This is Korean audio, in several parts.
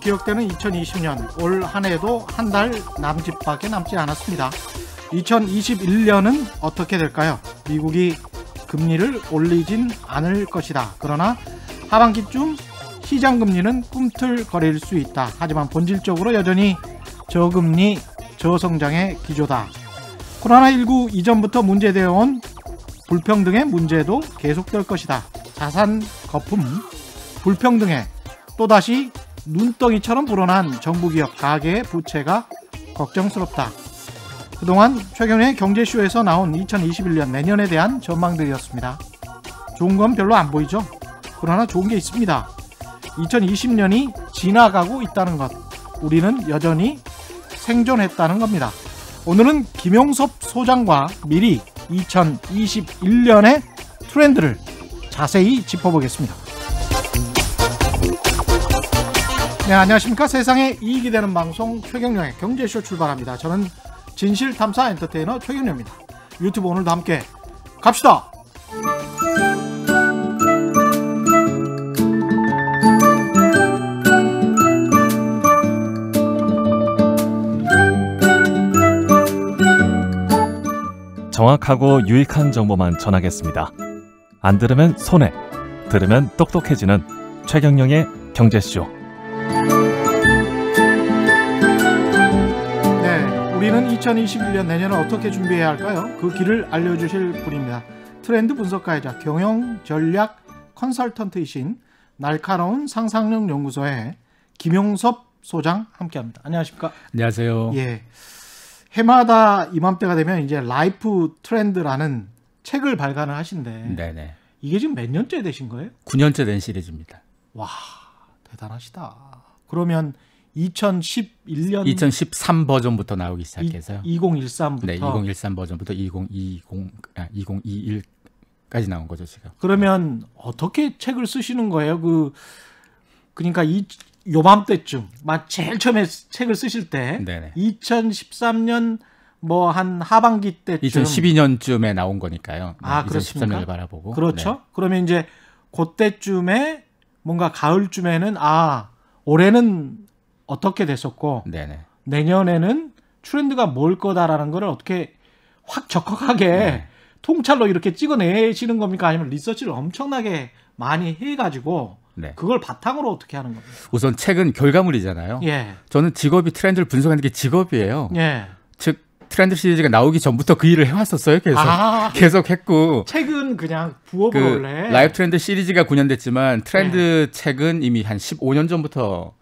기억되는 2020년 올 한 해도 한 달 남짓밖에 남지 않았습니다. 2021년은 어떻게 될까요? 미국이 금리를 올리진 않을 것이다. 그러나 하반기쯤 시장 금리는 꿈틀거릴 수 있다. 하지만 본질적으로 여전히 저금리 저성장의 기조다. 코로나19 이전부터 문제되어 온 불평등의 문제도 계속될 것이다. 자산 거품 불평등에 또다시 눈덩이처럼 불어난 정부기업 가계의 부채가 걱정스럽다. 그동안 최근의 경제쇼에서 나온 2021년 내년에 대한 전망들이었습니다. 좋은 건 별로 안 보이죠? 그러나 좋은 게 있습니다. 2020년이 지나가고 있다는 것. 우리는 여전히 생존했다는 겁니다. 오늘은 김용섭 소장과 미리 2021년의 트렌드를 자세히 짚어보겠습니다. 네, 안녕하십니까. 세상에 이익이 되는 방송 최경령의 경제쇼 출발합니다. 저는 진실탐사 엔터테이너 최경령입니다. 유튜브 오늘도 함께 갑시다! 정확하고 유익한 정보만 전하겠습니다. 안 들으면 손해, 들으면 똑똑해지는 최경령의 경제쇼. 우리는 2021년 내년을 어떻게 준비해야 할까요? 그 길을 알려주실 분입니다. 트렌드 분석가이자 경영 전략 컨설턴트이신 날카로운 상상력 연구소의 김용섭 소장 함께합니다. 안녕하십니까? 안녕하세요. 예, 해마다 이맘때가 되면 이제 라이프 트렌드라는 책을 발간을 하신데 네네. 이게 지금 몇 년째 되신 거예요? 9년째 된 시리즈입니다. 와 대단하시다. 그러면 2011년 2013 버전부터 나오기 시작해서요. 2013부터 네, 2013 버전부터 2020 2021까지 아, 나온 거죠, 지금. 그러면 네. 어떻게 책을 쓰시는 거예요? 그 그러니까 이 요맘때쯤 막 제일 처음에 책을 쓰실 때 네네. 2013년 뭐 한 하반기 때쯤 2012년쯤에 나온 거니까요. 네, 아, 2013년을 바라보고. 그렇죠. 네. 그러면 이제 그때쯤에 뭔가 가을쯤에는 아, 올해는 어떻게 됐었고 네네. 내년에는 트렌드가 뭘 거다라는 거를 어떻게 확적극하게 네. 통찰로 이렇게 찍어내시는 겁니까? 아니면 리서치를 엄청나게 많이 해가지고 네. 그걸 바탕으로 어떻게 하는 겁니까? 우선 책은 결과물이잖아요. 예. 저는 직업이 트렌드를 분석하는 게 직업이에요. 예. 즉 트렌드 시리즈가 나오기 전부터 그 일을 해왔었어요. 계속 아, 계속 했고 책은 그냥 부업을 그 원래 라이프 트렌드 시리즈가 9년 됐지만 트렌드 예. 책은 이미 한 15년 전부터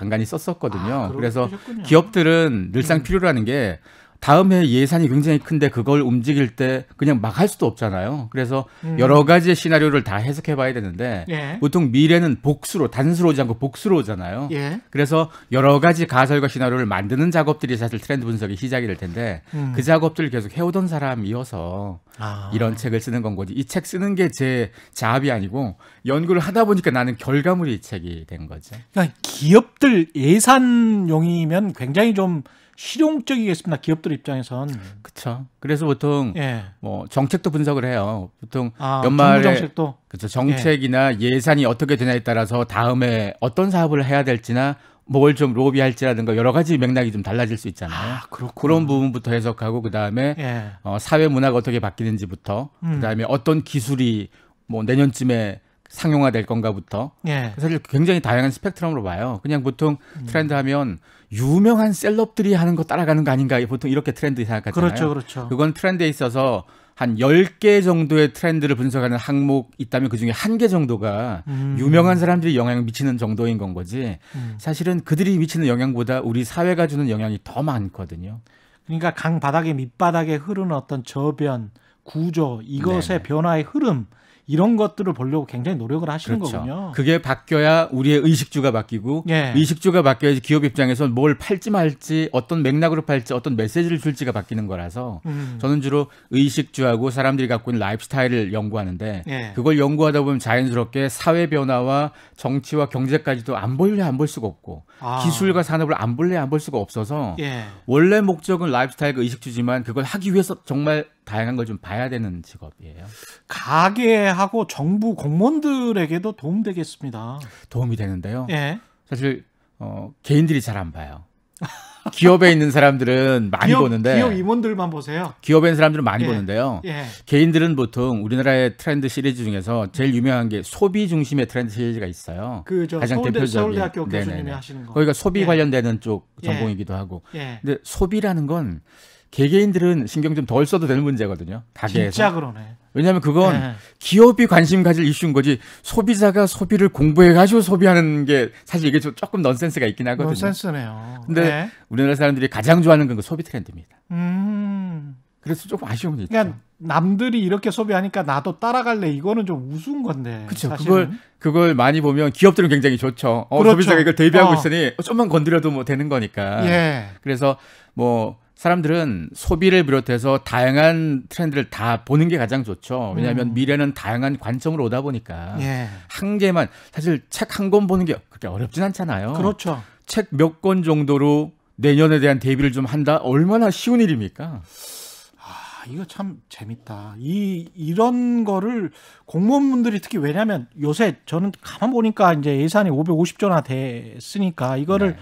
간간히 썼었거든요. 아, 그래서 그셨군요 기업들은 늘상 음. 필요로 하는 게 다음 해 예산이 굉장히 큰데 그걸 움직일 때 그냥 막 할 수도 없잖아요. 그래서 음. 여러 가지의 시나리오를 다 해석해 봐야 되는데 예. 보통 미래는 복수로 단수로 오지 않고 복수로 오잖아요. 예. 그래서 여러 가지 가설과 시나리오를 만드는 작업들이 사실 트렌드 분석의 시작이 될 텐데 음. 그 작업들을 계속 해오던 사람이어서 아. 이런 책을 쓰는 건 거지. 이 책 쓰는 게 제 자합이 아니고 연구를 하다 보니까 나는 결과물이 이 책이 된 거죠. 그러니까 기업들 예산용이면 굉장히 좀 실용적이겠습니다. 기업들 입장에선. 그렇죠. 그래서 보통 예. 뭐 정책도 분석을 해요. 보통 아, 연말에 정책도 그렇죠. 정책이나 예. 산이 어떻게 되냐에 따라서 다음에 어떤 사업을 해야 될지나 뭘 좀 로비할지라든가 여러 가지 맥락이 좀 달라질 수 있잖아요. 아, 그런 부분부터 해석하고 그다음에 예. 어, 사회 문화가 어떻게 바뀌는지부터 음. 그다음에 어떤 기술이 뭐 내년쯤에 상용화될 건가부터 예. 사실 굉장히 다양한 스펙트럼으로 봐요. 그냥 보통 트렌드 하면 음. 유명한 셀럽들이 하는 거 따라가는 거 아닌가 보통 이렇게 트렌드 생각하잖아요. 그렇죠, 그렇죠. 그건 트렌드에 있어서 한 10개 정도의 트렌드를 분석하는 항목 있다면 그중에 한 개 정도가 음. 유명한 사람들이 영향을 미치는 정도인 건 거지. 음. 사실은 그들이 미치는 영향보다 우리 사회가 주는 영향이 더 많거든요. 그러니까 강 바닥의 밑바닥에 흐르는 어떤 저변, 구조, 이것의 네네. 변화의 흐름 이런 것들을 보려고 굉장히 노력을 하시는 그렇죠. 거군요. 그게 바뀌어야 우리의 의식주가 바뀌고 예. 의식주가 바뀌어야지 기업 입장에서 뭘 팔지 말지 어떤 맥락으로 팔지 어떤 메시지를 줄지가 바뀌는 거라서 음. 저는 주로 의식주하고 사람들이 갖고 있는 라이프스타일을 연구하는데 예. 그걸 연구하다 보면 자연스럽게 사회 변화와 정치와 경제까지도 안 볼래 안 볼 수가 없고 아. 기술과 산업을 안 볼래 안 볼 수가 없어서 예. 원래 목적은 라이프스타일과 의식주지만 그걸 하기 위해서 정말 다양한 걸 좀 봐야 되는 직업이에요. 가게하고 정부 공무원들에게도 도움되겠습니다. 도움이 되는데요. 예. 사실 어, 개인들이 잘 안 봐요. 기업에 있는 사람들은 많이 기업, 보는데 기업 임원들만 보세요. 기업에 있는 사람들은 많이 예, 보는데요. 예. 개인들은 보통 우리나라의 트렌드 시리즈 중에서 제일 유명한 게 소비 중심의 트렌드 시리즈가 있어요. 그 가장 서울대, 대표적인 서울대학교 네네네. 교수님이 하시는 거. 거기가 소비 예. 관련되는 쪽 예. 전공이기도 하고. 예. 근데 소비라는 건 개개인들은 신경 좀 덜 써도 되는 문제거든요. 가게에서. 진짜 그러네. 왜냐하면 그건 네. 기업이 관심 가질 이슈인 거지 소비자가 소비를 공부해 가지고 소비하는 게 사실 이게 좀 조금 넌센스가 있긴 하거든요. 넌센스네요. 근데 네. 우리나라 사람들이 가장 좋아하는 건 그 소비 트렌드입니다. 음. 그래서 조금 아쉬운 게 그러니까 남들이 이렇게 소비하니까 나도 따라갈래 이거는 좀 우스운 건데. 그렇죠. 그걸 그걸 많이 보면 기업들은 굉장히 좋죠. 어, 그렇죠. 소비자가 이걸 대비하고 어. 있으니 어, 좀만 건드려도 뭐 되는 거니까. 예. 그래서 뭐 사람들은 소비를 비롯해서 다양한 트렌드를 다 보는 게 가장 좋죠. 왜냐하면 음. 미래는 다양한 관점으로 오다 보니까 예. 한 개만 사실 책 한 권 보는 게 그렇게 어렵진 않잖아요. 그렇죠. 책 몇 권 정도로 내년에 대한 대비를 좀 한다 얼마나 쉬운 일입니까? 아 이거 참 재밌다. 이 이런 거를 공무원분들이 특히 왜냐하면 요새 저는 가만 보니까 이제 예산이 550조나 됐으니까 이거를 네.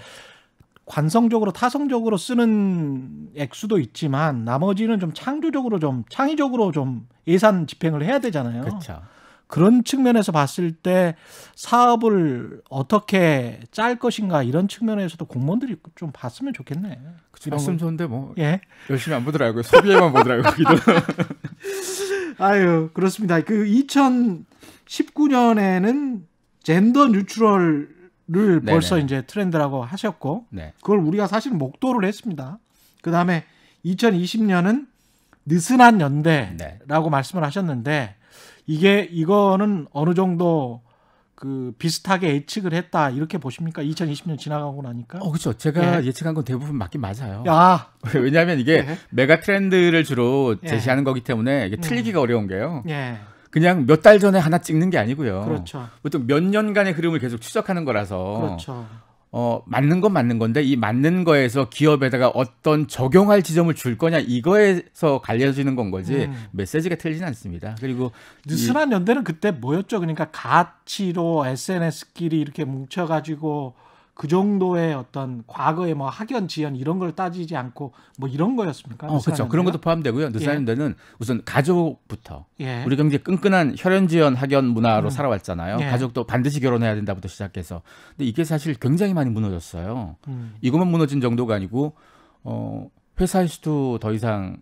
관성적으로 타성적으로 쓰는 액수도 있지만 나머지는 좀 창조적으로 좀 창의적으로 좀 예산 집행을 해야 되잖아요. 그쵸. 그렇죠. 그런 측면에서 봤을 때 사업을 어떻게 짤 것인가 이런 측면에서도 공무원들이 좀 봤으면 좋겠네. 그치, 말씀 좋은데 뭐 예? 열심히 안 보더라고요. 소비에만 보더라고요. 아유 그렇습니다. 그 2019년에는 젠더 뉴트럴 를 벌써 이제 트렌드라고 하셨고 네. 그걸 우리가 사실 목도를 했습니다. 그 다음에 2020년은 느슨한 연대라고 네. 말씀을 하셨는데 이게 이거는 어느 정도 그 비슷하게 예측을 했다 이렇게 보십니까? 2020년 지나가고 나니까? 어 그렇죠. 제가 예. 측한건 대부분 맞긴 맞아요. 아. 왜냐하면 이게 예. 메가 트렌드를 주로 예. 제시하는 예. 거기 때문에 이게 음. 틀리기가 음. 어려운 게요. 예. 그냥 몇 달 전에 하나 찍는 게 아니고요. 그렇죠. 보통 몇 년간의 흐름을 계속 추적하는 거라서. 그렇죠. 어, 맞는 건 맞는 건데 이 맞는 거에서 기업에다가 어떤 적용할 지점을 줄 거냐 이거에서 갈려지는 건 거지 음. 메시지가 틀리진 않습니다. 그리고 느슨한 연대는 그때 뭐였죠? 그러니까 가치로 SNS끼리 이렇게 뭉쳐가지고 그 정도의 어떤 과거의 뭐 학연 지연 이런 걸 따지지 않고 뭐 이런 거였습니까? 어, 그렇죠. 그 그런 것도 포함되고요. 느사연대는 예. 우선 가족부터 예. 우리가 굉장히 끈끈한 혈연 지연 학연 문화로 음. 살아왔잖아요. 예. 가족도 반드시 결혼해야 된다부터 시작해서 근데 이게 사실 굉장히 많이 무너졌어요. 음. 이것만 무너진 정도가 아니고 어 회사에서도 더 이상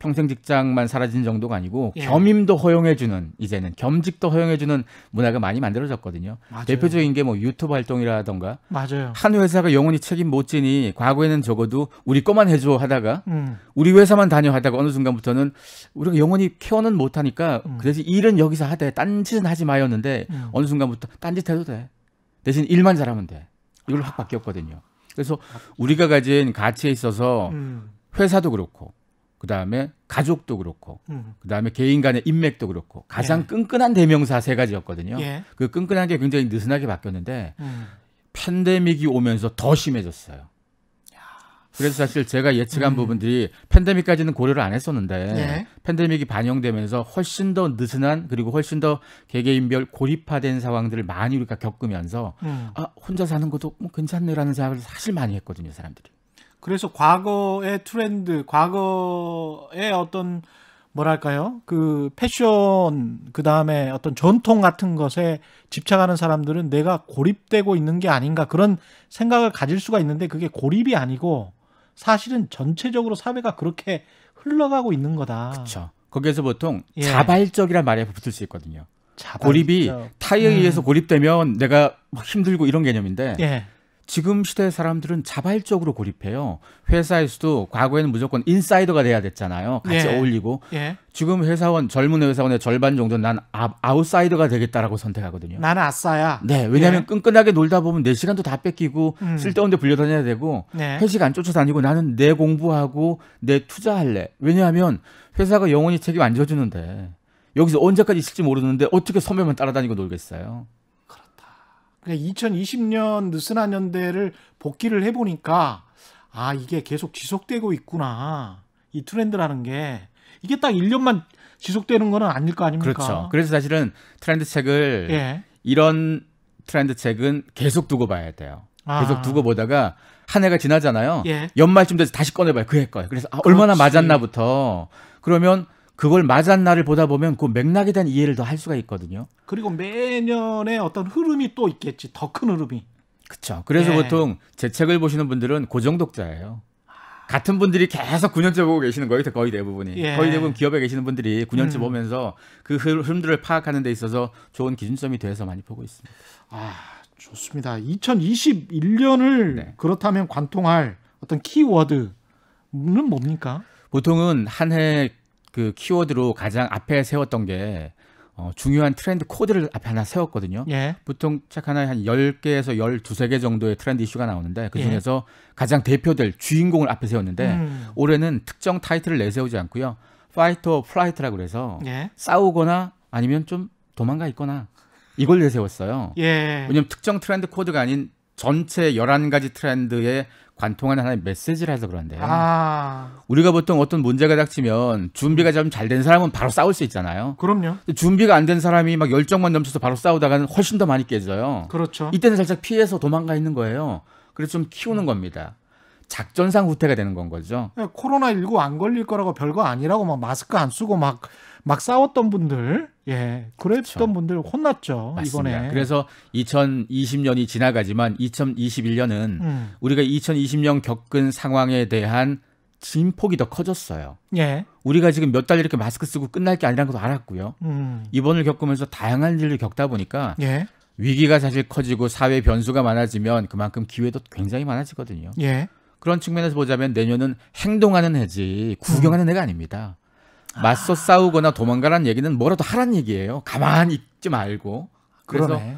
평생 직장만 사라진 정도가 아니고 예. 겸임도 허용해주는 이제는 겸직도 허용해주는 문화가 많이 만들어졌거든요. 맞아요. 대표적인 게 뭐 유튜브 활동이라던가 맞아요. 한 회사가 영원히 책임 못 지니 과거에는 적어도 우리 것만 해줘 하다가 음. 우리 회사만 다녀 하다가 어느 순간부터는 우리가 영원히 케어는 못 하니까 음. 그래서 일은 여기서 하되 딴 짓은 하지 마였는데 음. 어느 순간부터 딴짓 해도 돼 대신 일만 잘하면 돼 이걸 확 아. 바뀌었거든요. 그래서 우리가 가진 가치에 있어서 음. 회사도 그렇고 그다음에 가족도 그렇고 음. 그다음에 개인 간의 인맥도 그렇고 가장 예. 끈끈한 대명사 세 가지였거든요. 예. 그 끈끈한 게 굉장히 느슨하게 바뀌었는데 음. 팬데믹이 오면서 더 심해졌어요. 그래서 사실 제가 예측한 음. 부분들이 팬데믹까지는 고려를 안 했었는데 예. 팬데믹이 반영되면서 훨씬 더 느슨한 그리고 훨씬 더 개개인별 고립화된 상황들을 많이 우리가 겪으면서 음. 아 혼자 사는 것도 뭐 괜찮네라는 생각을 사실 많이 했거든요 사람들이. 그래서 과거의 트렌드, 과거의 어떤 뭐랄까요? 그 패션, 그 다음에 어떤 전통 같은 것에 집착하는 사람들은 내가 고립되고 있는 게 아닌가 그런 생각을 가질 수가 있는데 그게 고립이 아니고 사실은 전체적으로 사회가 그렇게 흘러가고 있는 거다. 그렇죠. 거기에서 보통 예. 자발적이란 말에 붙을 수 있거든요. 자발적. 고립이 타에 이어 의해서 음. 고립되면 내가 힘들고 이런 개념인데 예. 지금 시대 사람들은 자발적으로 고립해요. 회사에서도 과거에는 무조건 인사이더가 돼야 됐잖아요. 같이 예. 어울리고. 예. 지금 회사원 젊은 회사원의 절반 정도는 난 아, 웃사이더가 되겠다라고 선택하거든요. 나는 아싸야. 네, 왜냐하면 예. 끈끈하게 놀다 보면 내 시간도 다 뺏기고 음. 쓸데없는 데 불려다녀야 되고 네. 회식 안 쫓아다니고 나는 내 공부하고 내 투자할래. 왜냐하면 회사가 영원히 책임 안 져주는데 여기서 언제까지 있을지 모르는데 어떻게 선배만 따라다니고 놀겠어요. 그러니까 2020년 느슨한 연대를 복귀를 해보니까 아 이게 계속 지속되고 있구나 이 트렌드라는 게 이게 딱 1년만 지속되는 거는 아닐 거 아닙니까? 그렇죠. 그래서 사실은 트렌드 책을 예. 이런 트렌드 책은 계속 두고 봐야 돼요. 아. 계속 두고 보다가 한 해가 지나잖아요. 예. 연말쯤 돼서 다시 꺼내봐요. 그해 꺼요 그래서 아, 얼마나 맞았나부터 그러면 그걸 맞았나를 보다 보면 그 맥락에 대한 이해를 더 할 수가 있거든요. 그리고 매년의 어떤 흐름이 또 있겠지. 더 큰 흐름이. 그렇죠. 그래서 예. 보통 제 책을 보시는 분들은 고정 독자예요. 같은 분들이 계속 9년째 보고 계시는 거예요. 거의 대부분이. 예. 거의 대부분 기업에 계시는 분들이 9년째 음. 보면서 그 흐름들을 파악하는 데 있어서 좋은 기준점이 돼서 많이 보고 있습니다. 아, 좋습니다. 2021년을 네. 그렇다면 관통할 어떤 키워드는 뭡니까? 보통은 한해 그 키워드로 가장 앞에 세웠던 게 어, 중요한 트렌드 코드를 앞에 하나 세웠거든요. 예. 보통 책 하나에 한 10개에서 12, 3개 정도의 트렌드 이슈가 나오는데 그중에서 예. 가장 대표될 주인공을 앞에 세웠는데 음. 올해는 특정 타이틀을 내세우지 않고요. 파이터 플라이트라고 그래서 예. 싸우거나 아니면 좀 도망가 있거나 이걸 내세웠어요. 예. 왜냐면 하 특정 트렌드 코드가 아닌 전체 11가지 트렌드의 관통하는 하나의 메시지라서 그런데 아... 우리가 보통 어떤 문제가 닥치면 준비가 음. 좀잘 된 사람은 바로 싸울 수 있잖아요. 그럼요. 준비가 안 된 사람이 막 열정만 넘쳐서 바로 싸우다가는 훨씬 더 많이 깨져요. 그렇죠. 이때는 살짝 피해서 도망가 있는 거예요. 그래서 좀 키우는 음. 겁니다. 작전상 후퇴가 되는 건 거죠. 네, 코로나 19안 걸릴 거라고 별거 아니라고 막 마스크 안 쓰고 막막 싸웠던 분들, 예, 그랬던 그쵸. 분들 혼났죠 맞습니다. 이번에. 그래서 2020년이 지나가지만 2021년은 음. 우리가 2020년 겪은 상황에 대한 진폭이 더 커졌어요. 예. 우리가 지금 몇 달 이렇게 마스크 쓰고 끝날 게 아니라는 것도 알았고요. 음. 이번을 겪으면서 다양한 일을 겪다 보니까 예. 위기가 사실 커지고 사회 변수가 많아지면 그만큼 기회도 굉장히 많아지거든요. 예. 그런 측면에서 보자면 내년은 행동하는 해지 구경하는 음. 해가 아닙니다. 아. 맞서 싸우거나 도망가라는 얘기는 뭐라도 하란 얘기예요. 가만히 있지 말고. 그래서 그러네.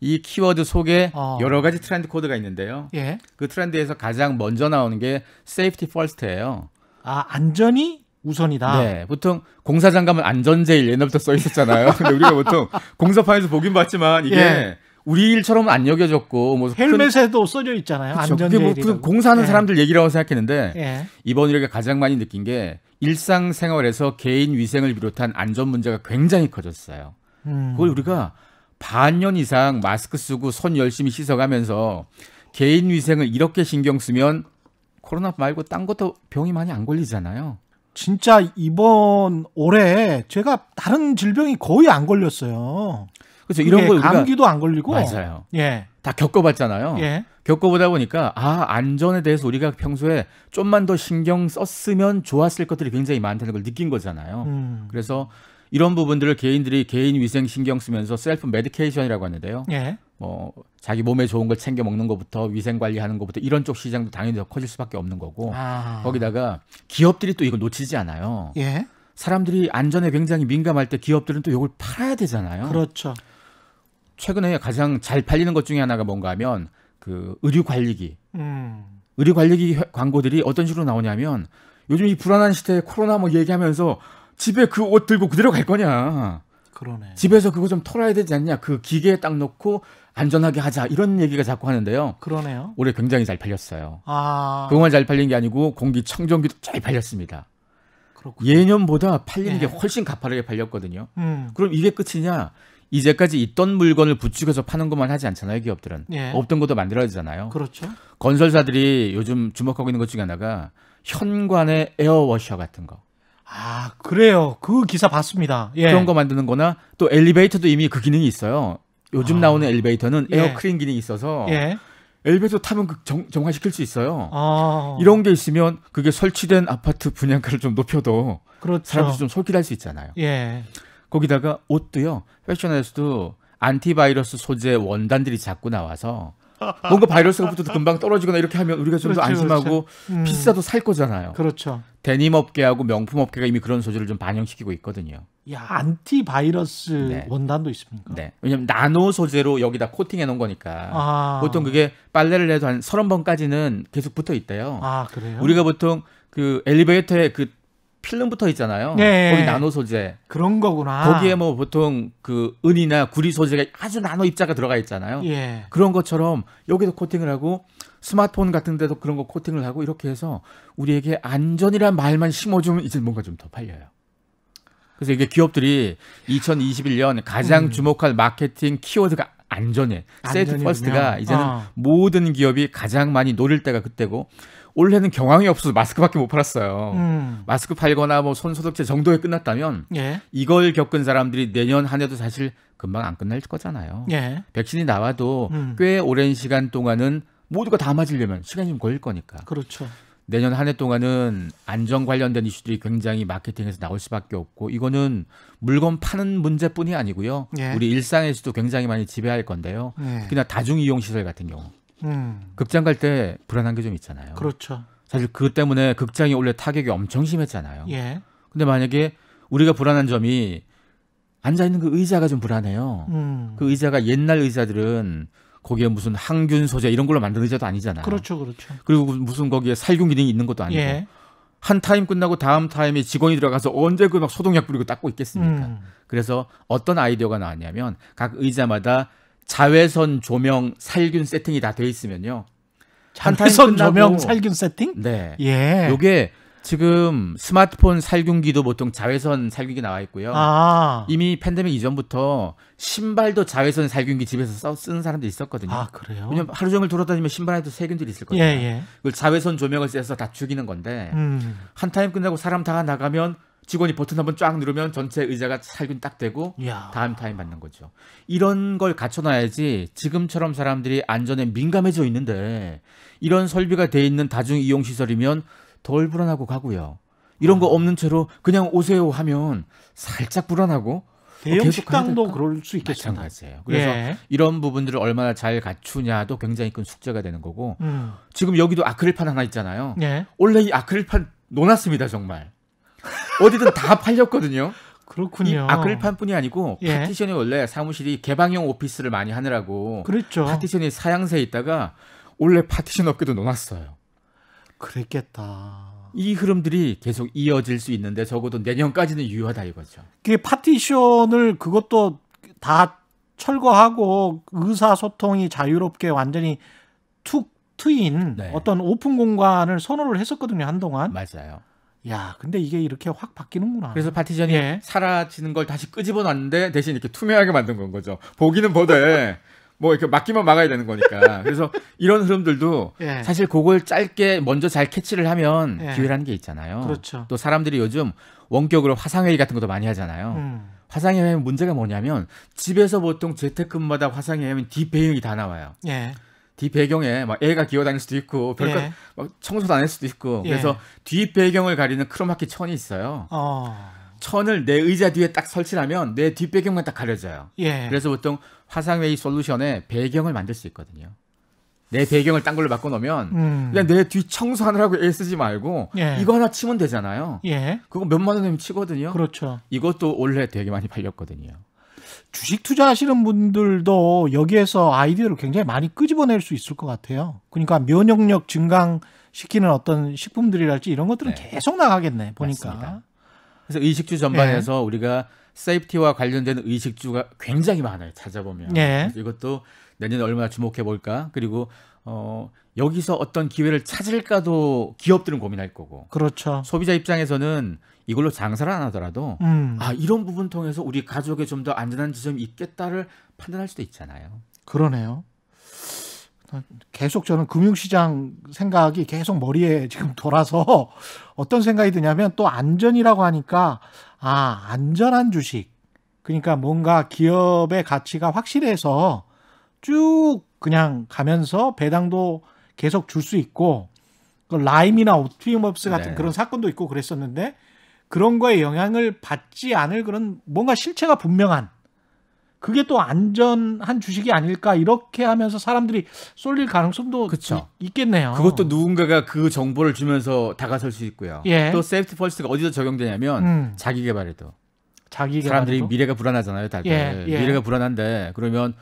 이 키워드 속에 어. 여러 가지 트렌드 코드가 있는데요. 예. 그 트렌드에서 가장 먼저 나오는 게 safety first예요. 아, 안전이 우선이다. 네, 보통 공사장 가면 안전 제일 옛날부터 써 있었잖아요. 근데 우리가 보통 공사판에서 보긴 봤지만 이게 예. 우리 일처럼 안 여겨졌고 뭐 헬멧에도 써져 있잖아요. 안전 제일. 뭐 그 공사하는 예. 사람들 얘기라고 생각했는데 예. 이번 일에 가장 많이 느낀 게 일상생활에서 개인 위생을 비롯한 안전 문제가 굉장히 커졌어요. 음. 그걸 우리가 반년 이상 마스크 쓰고 손 열심히 씻어가면서 개인 위생을 이렇게 신경 쓰면 코로나 말고 딴 것도 병이 많이 안 걸리잖아요. 진짜 이번 올해 제가 다른 질병이 거의 안 걸렸어요. 그래서 그렇죠. 이런 거우리 감기도 안 걸리고 맞아요. 예. 다 겪어봤잖아요. 예. 겪어보다 보니까 아 안전에 대해서 우리가 평소에 좀만 더 신경 썼으면 좋았을 것들이 굉장히 많다는 걸 느낀 거잖아요. 음. 그래서 이런 부분들을 개인들이 개인 위생 신경 쓰면서 셀프 메디케이션이라고 하는데요. 예. 뭐 자기 몸에 좋은 걸 챙겨 먹는 것부터 위생 관리하는 것부터 이런 쪽 시장도 당연히 더 커질 수밖에 없는 거고 아. 거기다가 기업들이 또 이걸 놓치지 않아요. 예. 사람들이 안전에 굉장히 민감할 때 기업들은 또 이걸 팔아야 되잖아요. 그렇죠. 최근에 가장 잘 팔리는 것 중에 하나가 뭔가 하면 그 의류 관리기. 음. 의류 관리기 광고들이 어떤 식으로 나오냐면 요즘 이 불안한 시대에 코로나 뭐 얘기하면서 집에 그 옷 들고 그대로 갈 거냐. 그러네. 집에서 그거 좀 털어야 되지 않냐. 그 기계에 딱 놓고 안전하게 하자. 이런 얘기가 자꾸 하는데요. 그러네요. 올해 굉장히 잘 팔렸어요. 아. 그동안잘 팔린 게 아니고 공기청정기도 잘 팔렸습니다. 그렇군요. 예년보다 팔리는 네. 게 훨씬 가파르게 팔렸거든요. 음. 그럼 이게 끝이냐? 이제까지 있던 물건을 부축해서 파는 것만 하지 않잖아요, 기업들은. 예. 없던 것도 만들어야 되잖아요. 그렇죠. 건설사들이 요즘 주목하고 있는 것 중에 하나가 현관의 에어워셔 같은 거. 아, 그래요. 그 기사 봤습니다. 예. 그런 거 만드는 거나 또 엘리베이터도 이미 그 기능이 있어요. 요즘 아. 나오는 엘리베이터는 예. 에어크린 기능이 있어서 예. 엘리베이터 타면 그 정, 정화시킬 수 있어요. 아. 이런 게 있으면 그게 설치된 아파트 분양가를 좀 높여도 그렇죠. 사람들이 좀 솔깃할 수 있잖아요. 예. 거기다가 옷도요. 패션에서도 안티바이러스 소재 원단들이 자꾸 나와서 뭔가 바이러스가 붙어도 금방 떨어지거나 이렇게 하면 우리가 좀더 그 그렇죠, 그렇죠. 안심하고 음. 비싸도 살 거잖아요. 그렇죠. 데님 업계하고 명품 업계가 이미 그런 소재를 좀 반영시키고 있거든요. 야, 안티바이러스 네. 원단도 있습니까? 네. 왜냐면 나노 소재로 여기다 코팅해 놓은 거니까. 아. 보통 그게 빨래를 해도 한 서른 번까지는 계속 붙어 있대요. 아, 그래요? 우리가 보통 그 엘리베이터에 그 필름 붙어 있잖아요. 네. 거기 나노 소재. 그런 거구나. 거기에 뭐 보통 그 은이나 구리 소재가 아주 나노 입자가 들어가 있잖아요. 예. 그런 것처럼 여기도 코팅을 하고 스마트폰 같은 데도 그런 거 코팅을 하고 이렇게 해서 우리에게 안전이란 말만 심어주면 이제 뭔가 좀 더 팔려요. 그래서 이게 기업들이 2021년 가장 음. 주목할 마케팅 키워드가 안전에 세트 퍼스트가 이제는 어. 모든 기업이 가장 많이 노릴 때가 그때고 올해는 경황이 없어서 마스크밖에 못 팔았어요. 음. 마스크 팔거나 뭐 손소독제 정도에 끝났다면 예. 이걸 겪은 사람들이 내년 한 해도 사실 금방 안 끝날 거잖아요. 예. 백신이 나와도 음. 꽤 오랜 시간 동안은 모두가 다 맞으려면 시간이 좀 걸릴 거니까. 그렇죠. 내년 한 해 동안은 안전 관련된 이슈들이 굉장히 마케팅에서 나올 수밖에 없고 이거는 물건 파는 문제뿐이 아니고요. 예. 우리 일상에서도 굉장히 많이 지배할 건데요. 예. 특히나 다중 이용 시설 같은 경우. 음. 극장 갈 때 불안한 게 좀 있잖아요. 그렇죠. 사실 그 때문에 극장이 원래 타격이 엄청 심했잖아요. 예. 근데 만약에 우리가 불안한 점이 앉아 있는 그 의자가 좀 불안해요. 음. 그 의자가 옛날 의자들은 거기에 무슨 항균 소재 이런 걸로 만든 의자도 아니잖아요. 그렇죠, 그렇죠. 그리고 무슨 거기에 살균 기능이 있는 것도 아니고 예. 한 타임 끝나고 다음 타임에 직원이 들어가서 언제 그 막 소독약 뿌리고 닦고 있겠습니까? 음. 그래서 어떤 아이디어가 나왔냐면 각 의자마다 자외선 조명 살균 세팅이 다 되어 있으면요. 자외선 조명 살균 세팅? 네. 예. 요게 지금 스마트폰 살균기도 보통 자외선 살균기 나와 있고요. 아. 이미 팬데믹 이전부터 신발도 자외선 살균기 집에서 쓰는 사람들이 있었거든요. 아, 그래요? 왜냐면 하루 종일 돌아다니면 신발에도 세균들이 있을 거예요. 예, 예. 그걸 자외선 조명을 써서다 죽이는 건데 음. 한 타임 끝나고 사람 다 나가면 직원이 버튼 한번 쫙 누르면 전체 의자가 살균 딱 되고 야. 다음 타임 받는 거죠. 이런 걸 갖춰놔야지 지금처럼 사람들이 안전에 민감해져 있는데 이런 설비가 돼 있는 다중 이용 시설이면 덜 불안하고 가고요. 이런 거 아. 없는 채로 그냥 오세요 하면 살짝 불안하고 어, 대형 어, 식당도 그럴 수 있겠죠. 마찬가지예요. 그래서 예. 이런 부분들을 얼마나 잘 갖추냐도 굉장히 큰 숙제가 되는 거고 음. 지금 여기도 아크릴판 하나 있잖아요. 예. 원래 이 아크릴판 놓았습니다 정말. 어디든 다 팔렸거든요. 그렇군요. 아크릴판뿐이 아니고 예. 파티션이 원래 사무실이 개방형 오피스를 많이 하느라고 그랬죠. 파티션이 사양세에 있다가 원래 파티션 업계도 놓았어요 그랬겠다. 이 흐름들이 계속 이어질 수 있는데 적어도 내년까지는 유효하다 이거죠. 그게 파티션을 그것도 다 철거하고 의사소통이 자유롭게 완전히 툭 트인 네. 어떤 오픈 공간을 선호를 했었거든요 한동안. 맞아요. 야, 근데 이게 이렇게 확 바뀌는구나. 그래서 파티션이 예. 사라지는 걸 다시 끄집어 놨는데 대신 이렇게 투명하게 만든 건 거죠. 보기는 보되 뭐 이렇게 막기만 막아야 되는 거니까. 그래서 이런 흐름들도 예. 사실 그걸 짧게 먼저 잘 캐치를 하면 예. 기회라는 게 있잖아요. 그렇죠. 또 사람들이 요즘 원격으로 화상회의 같은 것도 많이 하잖아요. 음. 화상회의 문제가 뭐냐면 집에서 보통 재택근마다 화상회의하면 뒷배경이 다 나와요. 예. 뒤 배경에 막 애가 기어다닐 수도 있고 별거 예. 막 청소도 안 할 수도 있고 예. 그래서 뒷 배경을 가리는 크로마키 천이 있어요. 어. 천을 내 의자 뒤에 딱 설치하면 내 뒷 배경만 딱 가려져요. 예. 그래서 보통 화상회의 솔루션에 배경을 만들 수 있거든요. 내 배경을 딴 걸로 바꿔놓으면 음. 그냥 내 뒤 청소하느라고 애쓰지 말고 예. 이거 하나 치면 되잖아요. 예. 그거 몇만 원이면 치거든요. 그렇죠. 이것도 원래 되게 많이 팔렸거든요. 주식 투자하시는 분들도 여기에서 아이디어를 굉장히 많이 끄집어낼 수 있을 것 같아요. 그러니까 면역력 증강시키는 어떤 식품들이랄지 이런 것들은 네. 계속 나가겠네 보니까. 맞습니다. 그래서 의식주 전반에서 네. 우리가 세이프티와 관련된 의식주가 굉장히 많아요. 찾아보면 네. 이것도 내년에 얼마나 주목해 볼까 그리고 어, 여기서 어떤 기회를 찾을까도 기업들은 고민할 거고. 그렇죠. 소비자 입장에서는 이걸로 장사를 안 하더라도 음. 아 이런 부분 통해서 우리 가족에 좀더 안전한 지점이 있겠다를 판단할 수도 있잖아요. 그러네요. 계속 저는 금융시장 생각이 계속 머리에 지금 돌아서 어떤 생각이 드냐면 또 안전이라고 하니까 아 안전한 주식 그러니까 뭔가 기업의 가치가 확실해서 쭉 그냥 가면서 배당도 계속 줄 수 있고 그 라임이나 오티머스 같은 네. 그런 사건도 있고 그랬었는데 그런 거에 영향을 받지 않을 그런 뭔가 실체가 분명한 그게 또 안전한 주식이 아닐까 이렇게 하면서 사람들이 쏠릴 가능성도 그쵸. 이, 있겠네요. 그것도 누군가가 그 정보를 주면서 다가설 수 있고요. 예. 또 세이프티 펄스가 어디서 적용되냐면 음. 자기 개발에도 자기 사람들이 미래가 불안하잖아요, 다들. 예. 예. 미래가 불안한데 그러면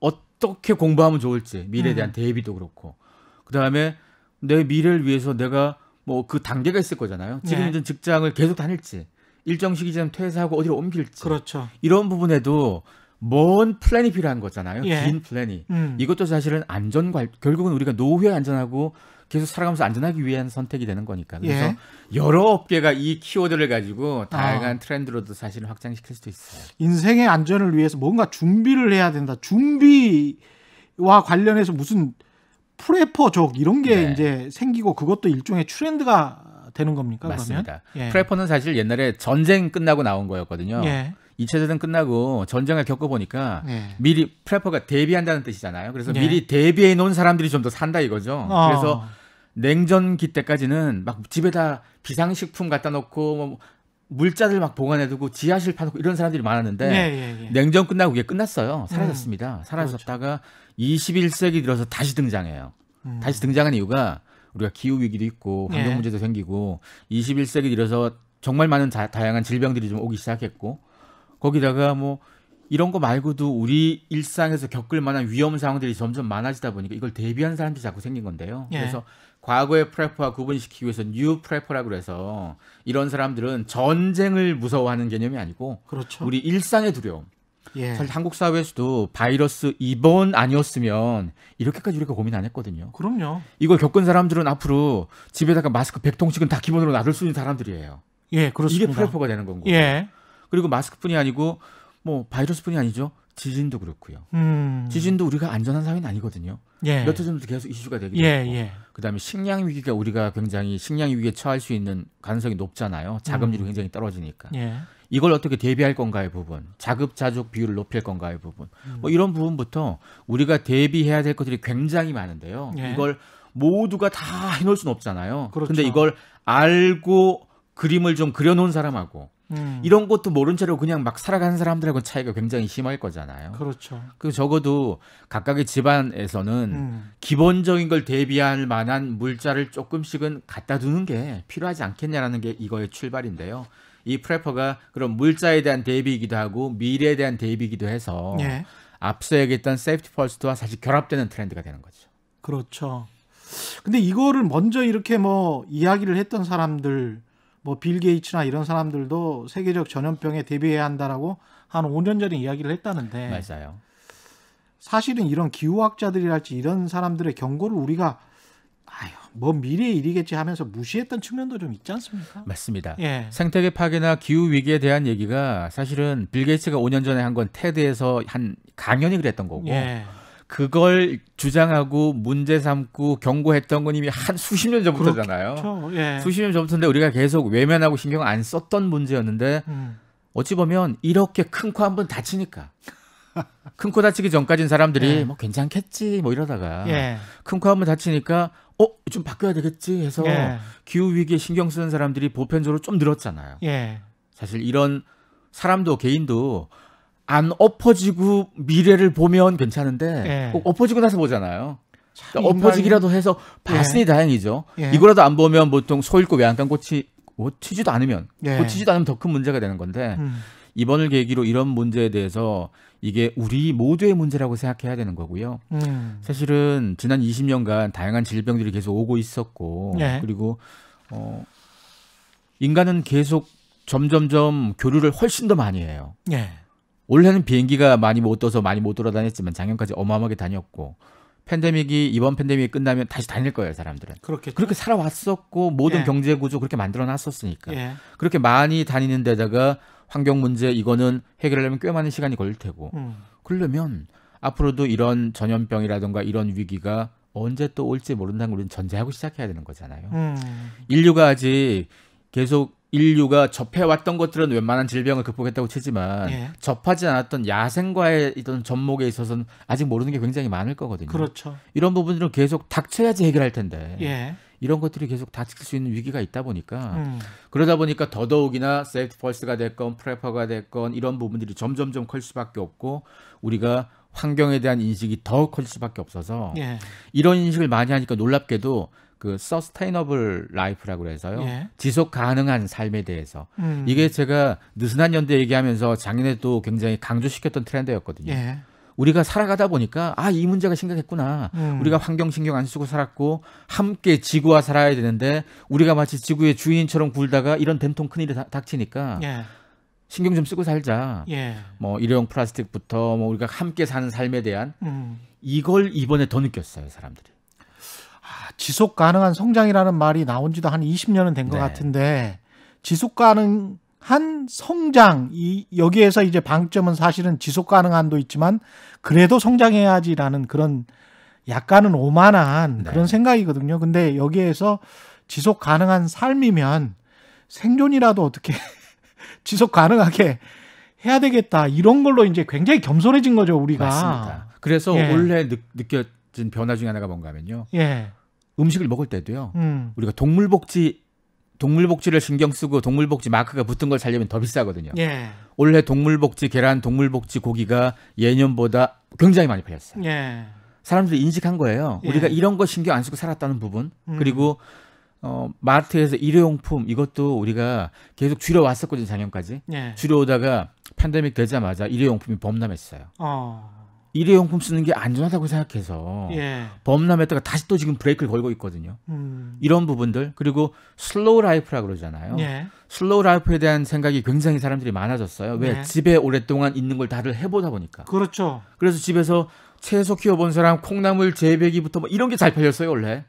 어떻게 공부하면 좋을지 미래에 음. 대한 음. 대비도 그렇고 그다음에 내 미래를 위해서 내가 뭐그 단계가 있을 거잖아요. 네. 지금 네. 있는 직장을 계속 다닐지 일정 시기 전 퇴사하고 어디로 옮길지 그렇죠. 이런 부분에도 먼 플랜이 필요한 거잖아요. 예. 긴 플랜이. 음. 이것도 사실은 안전 관 결국은 우리가 노후에 안전하고 계속 살아가면서 안전하기 위한 선택이 되는 거니까. 예. 그래서 예. 여러 업계가 이 키워드를 가지고 아. 다양한 아. 트렌드로도 사실은 확장시킬 수도 있어요. 인생의 안전을 위해서 뭔가 준비를 해야 된다. 준비와 관련해서 무슨 프레퍼족 이런 게 네. 이제 생기고 그것도 일종의 트렌드가 되는 겁니까? 맞습니다. 예. 프레퍼는 사실 옛날에 전쟁 끝나고 나온 거였거든요. 예. 2차 대전 끝나고 전쟁을 겪어보니까 예. 미리 프레퍼가 대비한다는 뜻이잖아요. 그래서 예. 미리 대비해 놓은 사람들이 좀 더 산다 이거죠. 어. 그래서 냉전기 때까지는 막 집에다 비상식품 갖다 놓고 뭐 물자들 막 보관해두고 지하실 파놓고 이런 사람들이 많았는데 예, 예, 예. 냉전 끝나고 그게 끝났어요. 음, 사라졌습니다. 그렇죠. 사라졌다가 그렇죠. 21세기 들어서 다시 등장해요. 음. 다시 등장한 이유가 우리가 기후 위기도 있고 환경 예. 문제도 생기고 21세기 들어서 정말 많은 자, 다양한 질병들이 좀 오기 시작했고 거기다가 뭐 이런 거 말고도 우리 일상에서 겪을 만한 위험 상황들이 점점 많아지다 보니까 이걸 대비하는 사람들이 자꾸 생긴 건데요. 예. 그래서 과거의 프레퍼와 구분시키기 위해서 뉴 프레퍼라고 해서 이런 사람들은 전쟁을 무서워하는 개념이 아니고 그렇죠. 우리 일상의 두려움. 예. 사실 한국 사회에서도 바이러스 입원 아니었으면 이렇게까지 우리가 고민 안 했거든요. 그럼요. 이걸 겪은 사람들은 앞으로 집에다가 마스크 100통씩은 다 기본으로 놔둘 수 있는 사람들이에요. 예, 그렇습니다. 이게 프레퍼가 되는 건 거고. 예. 그리고 마스크뿐이 아니고 뭐 바이러스뿐이 아니죠. 지진도 그렇고요. 음. 지진도 우리가 안전한 사회는 아니거든요. 예. 몇해 전부터 계속 이슈가 되기도 예, 했고, 예. 그다음에 식량 위기가 우리가 굉장히 식량 위기에 처할 수 있는 가능성이 높잖아요. 자금률이 음. 굉장히 떨어지니까. 예. 이걸 어떻게 대비할 건가의 부분, 자급자족 비율을 높일 건가의 부분, 음. 뭐 이런 부분부터 우리가 대비해야 될 것들이 굉장히 많은데요. 예. 이걸 모두가 다 해놓을 수는 없잖아요. 그런데 그렇죠. 이걸 알고 그림을 좀 그려놓은 사람하고 음. 이런 것도 모른 채로 그냥 막 살아가는 사람들하고 차이가 굉장히 심할 거잖아요. 그렇죠. 그 적어도 각각의 집안에서는 음. 기본적인 걸 대비할 만한 물자를 조금씩은 갖다 두는 게 필요하지 않겠냐라는 게 이거의 출발인데요. 이 프레퍼가 그런 물자에 대한 대비이기도 하고 미래에 대한 대비이기도 해서 예. 앞서 얘기했던 세이프티 펄스트와 사실 결합되는 트렌드가 되는 거죠. 그렇죠. 근데 이거를 먼저 이렇게 뭐 이야기를 했던 사람들 뭐빌 게이츠나 이런 사람들도 세계적 전염병에 대비해야 한다라고 한 5년 전에 이야기를 했다는데 맞아요. 사실은 이런 기후학자들이랄지 이런 사람들의 경고를 우리가 아유, 뭐 미래의 일이겠지 하면서 무시했던 측면도 좀 있지 않습니까? 맞습니다. 예. 생태계 파괴나 기후 위기에 대한 얘기가 사실은 빌 게이츠가 5년 전에 한 건 테드에서 한 강연이 그랬던 거고 예. 그걸 주장하고 문제 삼고 경고했던 건 이미 한 수십 년 전부터잖아요. 예. 수십 년 전부터인데 우리가 계속 외면하고 신경 안 썼던 문제였는데 음. 어찌 보면 이렇게 큰코 한 번 다치니까 큰 코 다치기 전까진 사람들이 예. 뭐 괜찮겠지 뭐 이러다가 예. 큰코 한 번 다치니까 어좀바꿔야 되겠지 해서 예. 기후 위기에 신경 쓰는 사람들이 보편적으로 좀 늘었잖아요. 예. 사실 이런 사람도 개인도 안 엎어지고 미래를 보면 괜찮은데 예. 꼭 엎어지고 나서 보잖아요. 그러니까 엎어지기라도 해서 봤으니 예. 다행이죠. 예. 이거라도 안 보면 보통 소일고 외양간 꽂히, 고치지도 않으면 고치지도 않으면 더 큰 문제가 되는 건데 음. 이번을 계기로 이런 문제에 대해서 이게 우리 모두의 문제라고 생각해야 되는 거고요. 음. 사실은 지난 20년간 다양한 질병들이 계속 오고 있었고 네. 그리고 어 인간은 계속 점점점 교류를 훨씬 더 많이 해요. 네. 올해는 비행기가 많이 못 떠서 많이 못 돌아다녔지만 작년까지 어마어마하게 다녔고 팬데믹이 이번 팬데믹이 끝나면 다시 다닐 거예요 사람들은 그렇게 그렇게 살아왔었고 모든 예. 경제 구조 그렇게 만들어놨었으니까 예. 그렇게 많이 다니는 데다가 환경 문제 이거는 해결하려면 꽤 많은 시간이 걸릴 테고 음. 그러려면 앞으로도 이런 전염병이라든가 이런 위기가 언제 또 올지 모른다는 걸 우리는 전제하고 시작해야 되는 거잖아요. 음. 인류가 아직 계속 인류가 접해왔던 것들은 웬만한 질병을 극복했다고 치지만 예. 접하지 않았던 야생과의 이런 접목에 있어서는 아직 모르는 게 굉장히 많을 거거든요. 그렇죠. 이런 부분들은 계속 닥쳐야지 해결할 텐데 예. 이런 것들이 계속 닥칠 수 있는 위기가 있다 보니까 음. 그러다 보니까 더더욱이나 세이프 펄스가 됐건 프레퍼가 됐건 이런 부분들이 점점점 클 수밖에 없고 우리가 환경에 대한 인식이 더클 수밖에 없어서 예. 이런 인식을 많이 하니까 놀랍게도 그 서스테이너블 라이프라고 해서요. 예. 지속 가능한 삶에 대해서. 음. 이게 제가 느슨한 연대 얘기하면서 작년에도 굉장히 강조시켰던 트렌드였거든요. 예. 우리가 살아가다 보니까 아이 문제가 심각했구나 음. 우리가 환경 신경 안 쓰고 살았고 함께 지구와 살아야 되는데 우리가 마치 지구의 주인처럼 굴다가 이런 된통 큰일이 닥치니까 예. 신경 좀 쓰고 살자 예. 뭐 일회용 플라스틱부터 뭐 우리가 함께 사는 삶에 대한 음. 이걸 이번에 더 느꼈어요 사람들이 지속 가능한 성장이라는 말이 나온 지도 한 20년은 된것 네. 같은데 지속 가능한 성장 이 여기에서 이제 방점은 사실은 지속 가능한도 있지만 그래도 성장해야지라는 그런 약간은 오만한 네. 그런 생각이거든요. 근데 여기에서 지속 가능한 삶이면 생존이라도 어떻게 지속 가능하게 해야 되겠다 이런 걸로 이제 굉장히 겸손해진 거죠 우리가. 맞습니다. 그래서 예. 올해 느, 느껴진 변화 중에 하나가 뭔가면요. 예. 음식을 먹을 때도요. 음. 우리가 동물복지 동물복지를 신경 쓰고 동물복지 마크가 붙은 걸 살려면 더 비싸거든요. 예. 올해 동물복지 계란, 동물복지 고기가 예년보다 굉장히 많이 팔렸어요. 예. 사람들이 인식한 거예요. 예. 우리가 이런 거 신경 안 쓰고 살았다는 부분. 음. 그리고 어, 마트에서 일회용품 이것도 우리가 계속 줄여왔었거든요, 작년까지. 예. 줄여오다가 팬데믹 되자마자 일회용품이 범람했어요. 어. 일회용품 쓰는 게 안전하다고 생각해서 예. 범람했다가 다시 또 지금 브레이크를 걸고 있거든요. 음. 이런 부분들 그리고 슬로우 라이프라 그러잖아요. 예. 슬로우 라이프에 대한 생각이 굉장히 사람들이 많아졌어요. 왜 예. 집에 오랫동안 있는 걸 다들 해보다 보니까. 그렇죠. 그래서 집에서 채소 키워본 사람 콩나물 재배기부터 뭐 이런 게 잘 팔렸어요 원래.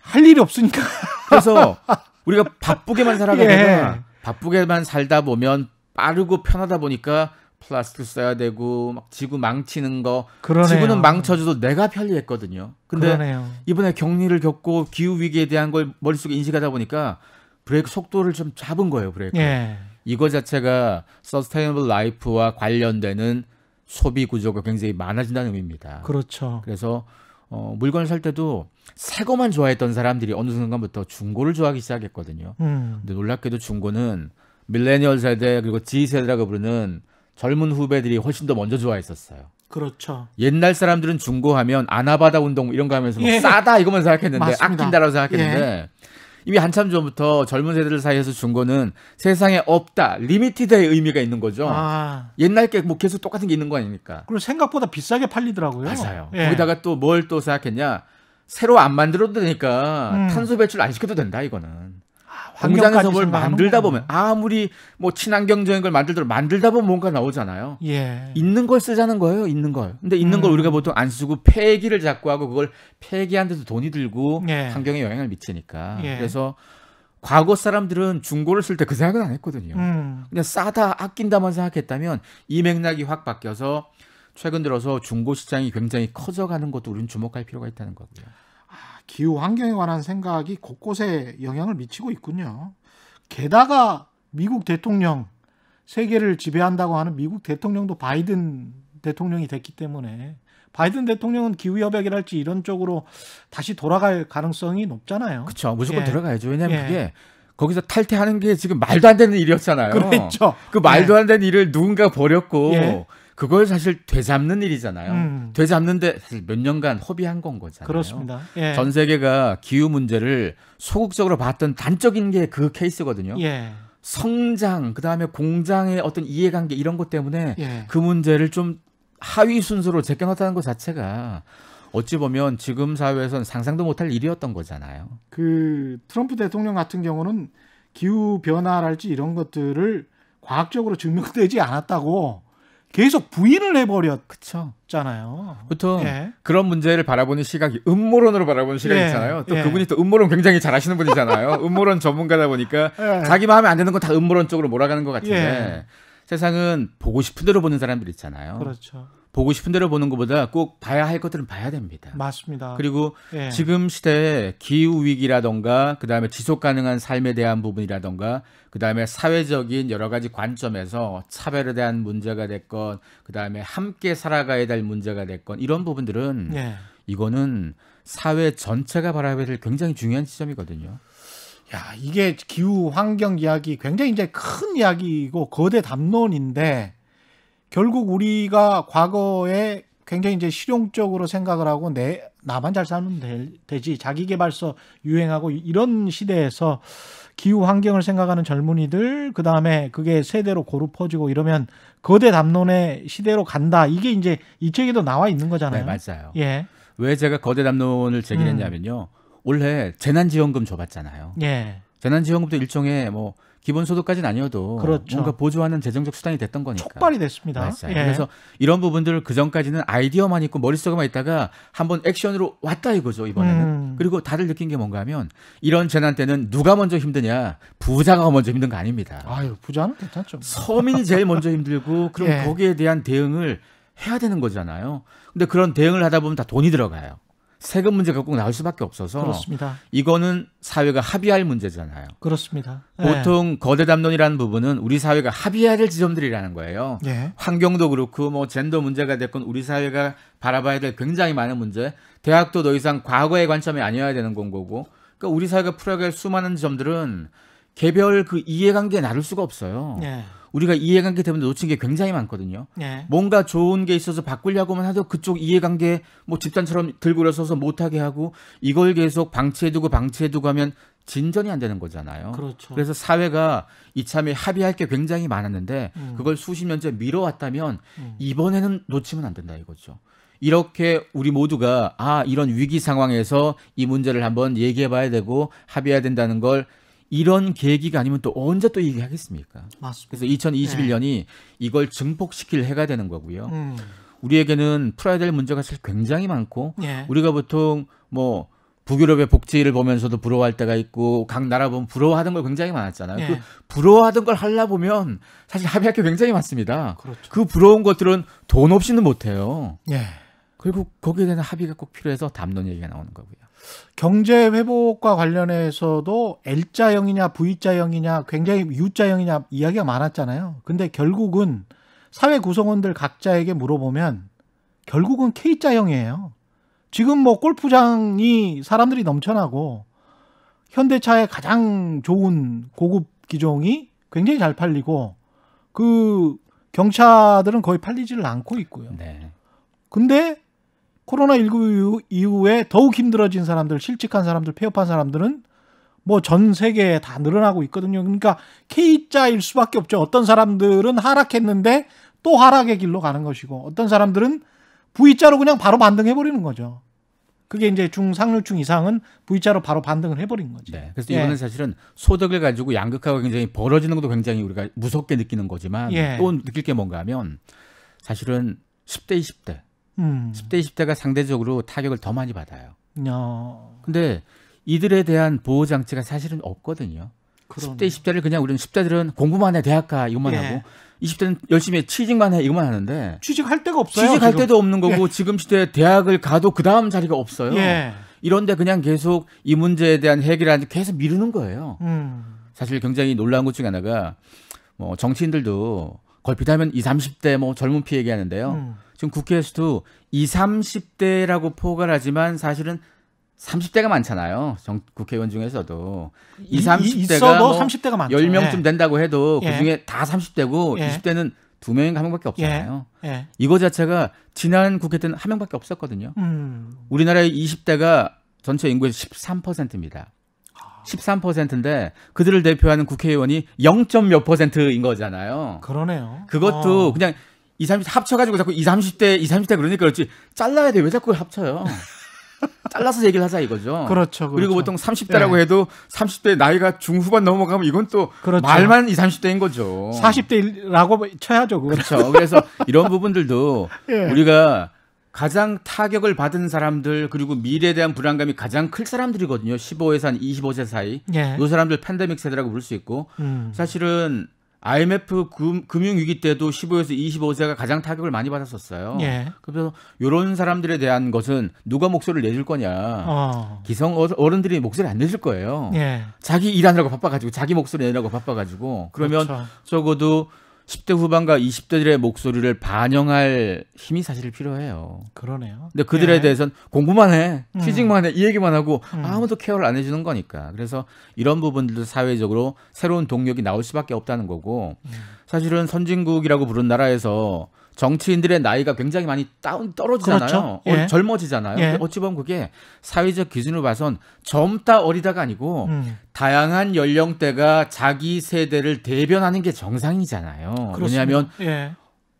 할 일이 없으니까. 그래서 우리가 바쁘게만 살아가다가 예. 바쁘게만 살다 보면 빠르고 편하다 보니까 플라스틱 써야 되고 막 지구 망치는 거 그러네요. 지구는 망쳐줘도 내가 편리했거든요. 근데 그러네요. 이번에 격리를 겪고 기후 위기에 대한 걸 머릿속에 인식하다 보니까 브레이크 속도를 좀 잡은 거예요, 브레이크. 예. 이거 자체가 서스테이너블 라이프와 관련되는 소비 구조가 굉장히 많아진다는 의미입니다. 그렇죠. 그래서 어, 물건을 살 때도 새 거만 좋아했던 사람들이 어느 순간부터 중고를 좋아하기 시작했거든요. 음. 근데 놀랍게도 중고는 밀레니얼 세대 그리고 지 세대라고 부르는 젊은 후배들이 훨씬 더 먼저 좋아했었어요. 그렇죠. 옛날 사람들은 중고하면 아나바다 운동 이런 거 하면서 예. 싸다 이것만 생각했는데 맞습니다. 아낀다라고 생각했는데 예. 이미 한참 전부터 젊은 세대들 사이에서 중고는 세상에 없다 리미티드의 의미가 있는 거죠. 아. 옛날 게 뭐 계속 똑같은 게 있는 거 아닙니까? 그리고 생각보다 비싸게 팔리더라고요. 맞아요. 예. 거기다가 또 뭘또 또 생각했냐? 새로 안 만들어도 되니까 음. 탄소 배출 안 시켜도 된다 이거는. 공장에서 뭘 만들다 보면 아무리 뭐 친환경적인 걸 만들더라도 만들다 보면 뭔가 나오잖아요. 예. 있는 걸 쓰자는 거예요, 있는 걸. 근데 있는 음. 걸 우리가 보통 안 쓰고 폐기를 자꾸 하고 그걸 폐기한는데도 돈이 들고 예. 환경에 영향을 미치니까. 예. 그래서 과거 사람들은 중고를 쓸 때 그 생각은 안 했거든요. 음. 그냥 싸다 아낀다만 생각했다면 이 맥락이 확 바뀌어서 최근 들어서 중고 시장이 굉장히 커져가는 것도 우리는 주목할 필요가 있다는 거고요. 기후 환경에 관한 생각이 곳곳에 영향을 미치고 있군요. 게다가 미국 대통령 세계를 지배한다고 하는 미국 대통령도 바이든 대통령이 됐기 때문에 바이든 대통령은 기후 협약이랄지 이런 쪽으로 다시 돌아갈 가능성이 높잖아요. 그렇죠. 무조건 예. 들어가야죠. 왜냐하면 예. 그게 거기서 탈퇴하는 게 지금 말도 안 되는 일이었잖아요. 그렇죠. 그 말도 예. 안 되는 일을 누군가 버렸고 예. 그걸 사실 되잡는 일이잖아요. 음. 되잡는데 사실 몇 년간 허비한 건 거잖아요. 그렇습니다. 예. 전 세계가 기후 문제를 소극적으로 봤던 단적인 게 그 케이스거든요. 예. 성장, 그 다음에 공장의 어떤 이해관계 이런 것 때문에 예. 그 문제를 좀 하위 순서로 제껴놨다는 것 자체가 어찌 보면 지금 사회에선 상상도 못할 일이었던 거잖아요. 그 트럼프 대통령 같은 경우는 기후 변화랄지 이런 것들을 과학적으로 증명되지 않았다고 계속 부인을 해버렸잖아요. 보통 예. 그런 문제를 바라보는 시각이 음모론으로 바라보는 시각이 예. 있잖아요. 또 예. 그분이 또 음모론 굉장히 잘하시는 분이잖아요. 음모론 전문가다 보니까 예. 자기 마음에 안 드는 건 다 음모론 쪽으로 몰아가는 것 같은데 예. 세상은 보고 싶은 대로 보는 사람들 있잖아요. 그렇죠. 보고 싶은 대로 보는 것보다 꼭 봐야 할 것들은 봐야 됩니다. 맞습니다. 그리고 예. 지금 시대에 기후 위기라던가 그다음에 지속 가능한 삶에 대한 부분이라던가 그 다음에 사회적인 여러 가지 관점에서 차별에 대한 문제가 됐건, 그 다음에 함께 살아가야 될 문제가 됐건, 이런 부분들은 네. 이거는 사회 전체가 바라봐야 될 굉장히 중요한 지점이거든요. 야, 이게 기후 환경 이야기 굉장히 이제 큰 이야기이고 거대 담론인데 결국 우리가 과거에 굉장히 이제 실용적으로 생각을 하고 내 나만 잘 살면 되, 지 자기 개발서 유행하고 이런 시대에서 기후 환경을 생각하는 젊은이들 그다음에 그게 세대로 고루 퍼지고 이러면 거대 담론의 시대로 간다. 이게 이제 이 책에도 나와 있는 거잖아요. 네, 맞아요. 예. 왜 제가 거대 담론을 제기했냐면요. 음. 원래 재난지원금 줘봤잖아요. 예. 재난지원금도 일종의 뭐 기본소득까지는 아니어도 그렇죠. 뭔가 보조하는 재정적 수단이 됐던 거니까 촉발이 됐습니다. 네, 네. 예. 그래서 이런 부분들을 그 전까지는 아이디어만 있고 머릿속에만 있다가 한번 액션으로 왔다 이거죠 이번에는. 음. 그리고 다들 느낀 게 뭔가 하면 이런 재난 때는 누가 먼저 힘드냐 부자가 먼저 힘든 거 아닙니다. 아유 부자는 괜찮죠. 서민이 제일 먼저 힘들고 그럼 예. 거기에 대한 대응을 해야 되는 거잖아요. 근데 그런 대응을 하다 보면 다 돈이 들어가요. 세금 문제가 꼭 나올 수밖에 없어서 그렇습니다. 이거는 사회가 합의할 문제잖아요. 그렇습니다. 예. 보통 네. 거대 담론이라는 부분은 우리 사회가 합의해야 될 지점들이라는 거예요. 네. 환경도 그렇고 뭐 젠더 문제가 됐건 우리 사회가 바라봐야 될 굉장히 많은 문제. 대학도 더 이상 과거의 관점이 아니어야 되는 건 거고. 그러니까 우리 사회가 풀어야 할 수많은 점들은 개별 그 이해관계에 나눌 수가 없어요. 네. 우리가 이해관계 때문에 놓친 게 굉장히 많거든요. 네. 뭔가 좋은 게 있어서 바꾸려고만 하도 그쪽 이해관계 뭐 집단처럼 들고 일어서서 못하게 하고 이걸 계속 방치해두고 방치해두고 하면 진전이 안 되는 거잖아요. 그렇죠. 그래서 사회가 이참에 합의할 게 굉장히 많았는데 음. 그걸 수십 년째 미뤄왔다면 음. 이번에는 놓치면 안 된다 이거죠. 이렇게 우리 모두가 아 이런 위기 상황에서 이 문제를 한번 얘기해 봐야 되고 합의해야 된다는 걸 이런 계기가 아니면 또 언제 또 얘기하겠습니까? 맞습니다. 그래서 2021년이 네. 이걸 증폭시킬 해가 되는 거고요. 음. 우리에게는 풀어야 될 문제가 사실 굉장히 많고 예. 우리가 보통 뭐 북유럽의 복지를 보면서도 부러워할 때가 있고 각 나라 보면 부러워하던 걸 굉장히 많았잖아요. 예. 그 부러워하던 걸 하려 보면 사실 합의할 게 굉장히 많습니다. 그렇죠. 그 부러운 것들은 돈 없이는 못 해요. 예. 그리고 거기에 대한 합의가 꼭 필요해서 담론 얘기가 나오는 거고요. 경제 회복과 관련해서도 L자형이냐 V자형이냐 굉장히 U자형이냐 이야기가 많았잖아요. 근데 결국은 사회 구성원들 각자에게 물어보면 결국은 K자형이에요. 지금 뭐 골프장이 사람들이 넘쳐나고 현대차의 가장 좋은 고급 기종이 굉장히 잘 팔리고 그 경차들은 거의 팔리지를 않고 있고요. 네. 근데 코로나19 이후에 더욱 힘들어진 사람들, 실직한 사람들, 폐업한 사람들은 뭐 전 세계에 다 늘어나고 있거든요. 그러니까 K자일 수밖에 없죠. 어떤 사람들은 하락했는데 또 하락의 길로 가는 것이고 어떤 사람들은 V자로 그냥 바로 반등해 버리는 거죠. 그게 이제 중상류층 이상은 V자로 바로 반등을 해버린 거지. 네, 그래서 예. 이거는 사실은 소득을 가지고 양극화가 굉장히 벌어지는 것도 굉장히 우리가 무섭게 느끼는 거지만 예. 또 느낄 게 뭔가 하면 사실은 10대, 20대 음. 10대, 20대가 상대적으로 타격을 더 많이 받아요. 어. 근데 이들에 대한 보호 장치가 사실은 없거든요. 그러네. 10대, 20대를 그냥 우리는 10대들은 공부만 해, 대학 가, 이것만 예. 하고 20대는 열심히 취직만 해, 이것만 하는데 취직할 데가 없어요. 취직할 지금. 데도 없는 거고 예. 지금 시대에 대학을 가도 그 다음 자리가 없어요. 예. 이런데 그냥 계속 이 문제에 대한 해결을 계속 미루는 거예요. 음. 사실 굉장히 놀라운 것 중에 하나가 뭐 정치인들도 걸핏하면 20, 30대 뭐 젊은 피 얘기하는데요. 음. 지금 국회에서도 20, 30대라고 포괄 하지만 사실은 30대가 많잖아요. 정, 국회의원 중에서도. 20, 30대가 뭐 30대가 많죠. 10명쯤 예. 된다고 해도 예. 그 중에 다 30대고 예. 20대는 두 명인가 한 명밖에 없잖아요. 예. 이거 자체가 지난 국회 때는 한 명밖에 없었거든요. 음. 우리나라의 20대가 전체 인구의 13%입니다. 13%인데 그들을 대표하는 국회의원이 0. 몇 퍼센트인 거잖아요. 그러네요. 그것도 어. 그냥 2, 30 합쳐가지고 자꾸 2, 0 30대, 2, 0 30대 그러니까 그렇지. 잘라야 돼. 왜 자꾸 합쳐요? 잘라서 얘기를 하자 이거죠. 그렇죠. 그렇죠. 그리고 보통 30대라고 예. 해도 30대 나이가 중후반 넘어가면 이건 또 그렇죠. 말만 20, 30대인 거죠. 40대라고 쳐야죠. 그건. 그렇죠. 그래서 이런 부분들도 예. 우리가 가장 타격을 받은 사람들 그리고 미래에 대한 불안감이 가장 클 사람들이거든요. 15에서 한 25세 사이. 예. 이 사람들 팬데믹 세대라고 부를 수 있고 음. 사실은 IMF 금, 금융위기 때도 15에서 25세가 가장 타격을 많이 받았었어요. 예. 그래서 이런 사람들에 대한 것은 누가 목소리를 내줄 거냐. 어. 기성 어른들이 목소리 안 내줄 거예요. 예. 자기 일하느라고 바빠가지고 자기 목소리 내느라고 바빠가지고 그러면 그렇죠. 적어도 10대 후반과 20대들의 목소리를 반영할 힘이 사실 필요해요. 그러네요. 근데 그들에 예. 대해서는 공부만 해, 음. 취직만 해, 이 얘기만 하고 음. 아무도 케어를 안 해주는 거니까. 그래서 이런 부분들도 사회적으로 새로운 동력이 나올 수밖에 없다는 거고 음. 사실은 선진국이라고 부른 나라에서 정치인들의 나이가 굉장히 많이 다운 떨어지잖아요. 그렇죠. 어, 예. 젊어지잖아요. 예. 어찌 보면 그게 사회적 기준으로 봐선 젊다 어리다가 아니고 음. 다양한 연령대가 자기 세대를 대변하는 게 정상이잖아요. 그렇습니다. 왜냐하면 예.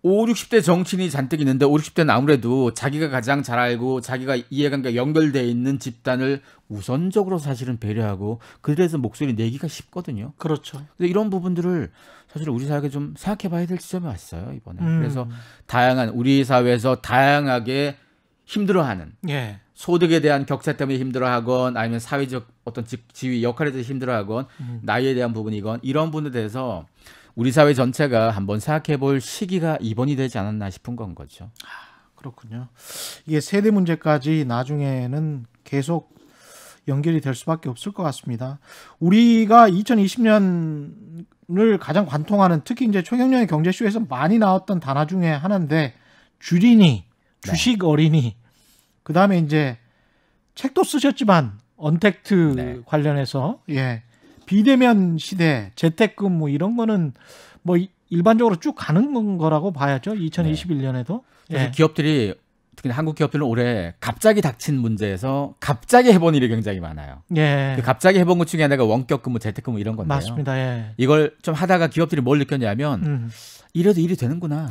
5, 60대 정치인이 잔뜩 있는데 5, 60대는 아무래도 자기가 가장 잘 알고 자기가 이해관계가 연결돼 있는 집단을 우선적으로 사실은 배려하고 그래서 목소리 내기가 쉽거든요. 그렇죠. 근데 이런 부분들을 사실 우리 사회가 좀 생각해 봐야 될 지점이 왔어요, 이번에. 음. 그래서 다양한, 우리 사회에서 다양하게 힘들어하는 예. 소득에 대한 격차 때문에 힘들어하건 아니면 사회적 어떤 지, 위 역할에 대해서 힘들어하건 음. 나이에 대한 부분이건 이런 부분에 대해서 우리 사회 전체가 한번 생각해 볼 시기가 이번이 되지 않았나 싶은 건 거죠. 아, 그렇군요. 이게 세대 문제까지 나중에는 계속 연결이 될 수밖에 없을 것 같습니다. 우리가 2020년 를 가장 관통하는 특히 이제 최경련의 경제쇼에서 많이 나왔던 단어 중에 하나인데 주린이 네. 주식 네. 어린이 그다음에 이제 책도 쓰셨지만 언택트 네. 관련해서 예 비대면 시대 재택근 무뭐 이런 거는 뭐 일반적으로 쭉 가는 거라고 봐야죠 2021년에도 네. 예. 기업들이 특히 한국 기업들은 올해 갑자기 닥친 문제에서 갑자기 해본 일이 굉장히 많아요. 예. 그 갑자기 해본 것 중에 하나가 원격 근무, 재택근무 뭐 이런 건데요. 맞습니다. 예. 이걸 좀 하다가 기업들이 뭘 느꼈냐면 음. 이래도 일이 되는구나.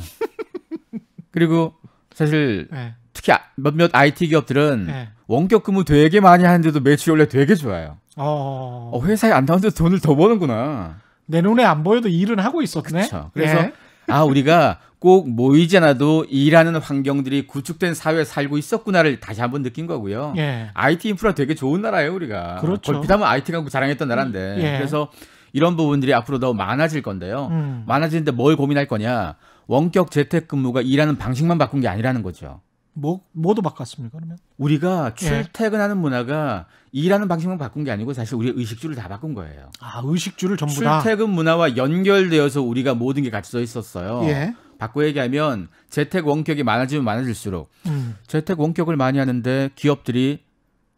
그리고 사실 예. 특히 아, 몇몇 IT 기업들은 예. 원격 근무 되게 많이 하는데도 매출이 원래 되게 좋아요. 어... 어 회사에 안나운는데 돈을 더 버는구나. 내 눈에 안 보여도 일은 하고 있었네. 그쵸. 그래서 예. 아 우리가 꼭 모이지 않아도 일하는 환경들이 구축된 사회에 살고 있었구나를 다시 한번 느낀 거고요. 예. IT 인프라 되게 좋은 나라예요 우리가. 그렇죠. 걸핏면 IT 강국 자랑했던 나라인데 음, 예. 그래서 이런 부분들이 앞으로 더 많아질 건데요. 음. 많아지는데 뭘 고민할 거냐? 원격 재택근무가 일하는 방식만 바꾼 게 아니라는 거죠. 뭐, 뭐도 바꿨습니까, 그러면? 우리가 예. 출퇴근하는 예. 문화가 일하는 방식만 바꾼 게 아니고 사실 우리의 의식주를 다 바꾼 거예요. 아, 의식주를 전부 출퇴근 다? 출퇴근 문화와 연결되어서 우리가 모든 게 같이 써 있었어요. 예. 바꿔 얘기하면 재택 원격이 많아지면 많아질수록 음. 재택 원격을 많이 하는데 기업들이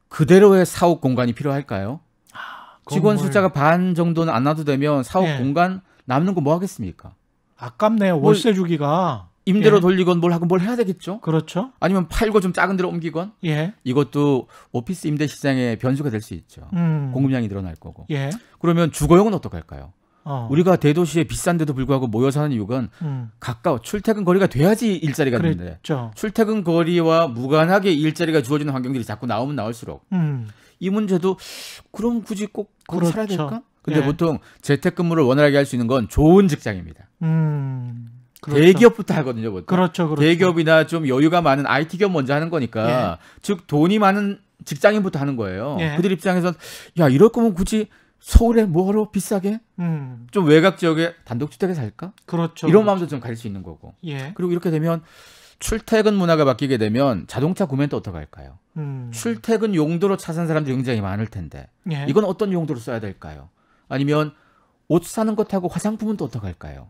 그대로의 사옥 공간이 필요할까요? 아, 직원 뭘... 숫자가 반 정도는 안와도 되면 사옥 예. 공간 남는 거 뭐 하겠습니까? 아깝네요. 월세 주기가. 임대로 예. 돌리건 뭘 하건 뭘 해야 되겠죠. 그렇죠. 아니면 팔고 좀 작은 데로 옮기건. 예. 이것도 오피스 임대 시장의 변수가 될 수 있죠. 음. 공급량이 늘어날 거고. 예. 그러면 주거용은 어떡할까요? 어. 우리가 대도시에 비싼데도 불구하고 모여 사는 이유는 음. 가까워 출퇴근 거리가 돼야지 일자리가 그랬죠. 되는데 출퇴근 거리와 무관하게 일자리가 주어지는 환경들이 자꾸 나오면 나올수록 음. 이 문제도 그럼 굳이 꼭 그렇죠. 살아야 될까? 근데 예. 보통 재택근무를 원활하게 할 수 있는 건 좋은 직장입니다. 음. 그렇죠. 대기업부터 하거든요. 보통. 그렇죠, 그렇죠. 대기업이나 좀 여유가 많은 IT 기업 먼저 하는 거니까 예. 즉 돈이 많은 직장인부터 하는 거예요. 예. 그들 입장에서 야 이럴 거면 굳이 서울에 뭐하러 비싸게? 음. 좀 외곽 지역에 단독주택에 살까? 그렇죠. 이런 그렇죠. 마음도 좀 가질 수 있는 거고. 예. 그리고 이렇게 되면 출퇴근 문화가 바뀌게 되면 자동차 구매는 또 어떻게 할까요? 음. 출퇴근 용도로 차 산 사람들이 굉장히 많을 텐데 예. 이건 어떤 용도로 써야 될까요? 아니면 옷 사는 것하고 화장품은 또 어떻게 할까요?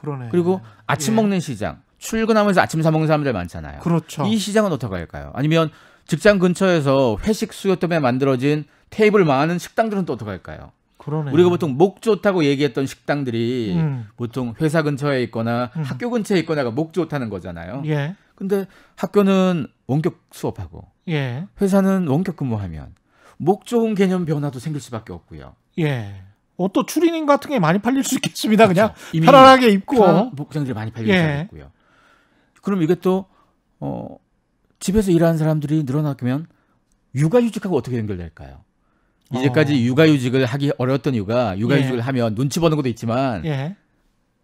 그러네. 그리고 예. 아침 예. 먹는 시장. 출근하면서 아침 사 먹는 사람들 많잖아요. 그렇죠. 이 시장은 어떻게 할까요? 아니면 직장 근처에서 회식 수요 때문에 만들어진 테이블 많은 식당들은 또 어떻게 할까요? 그러네. 우리가 보통 목 좋다고 얘기했던 식당들이 음. 보통 회사 근처에 있거나 음. 학교 근처에 있거나가 목 좋다는 거잖아요. 예. 근데 학교는 원격 수업하고 예. 회사는 원격 근무하면 목 좋은 개념 변화도 생길 수밖에 없고요. 예. 옷도 추리닝 같은 게 많이 팔릴 수 있겠습니다. 그냥 그렇죠. 편안하게 입고 복장들이 많이 팔릴고 예. 있고요. 그럼 이게 또 어, 집에서 일하는 사람들이 늘어나면 육아휴직하고 어떻게 연결될까요? 이제까지 어. 육아휴직을 하기 어려웠던 이유가 육아휴직을 예. 하면 눈치 보는 것도 있지만 예.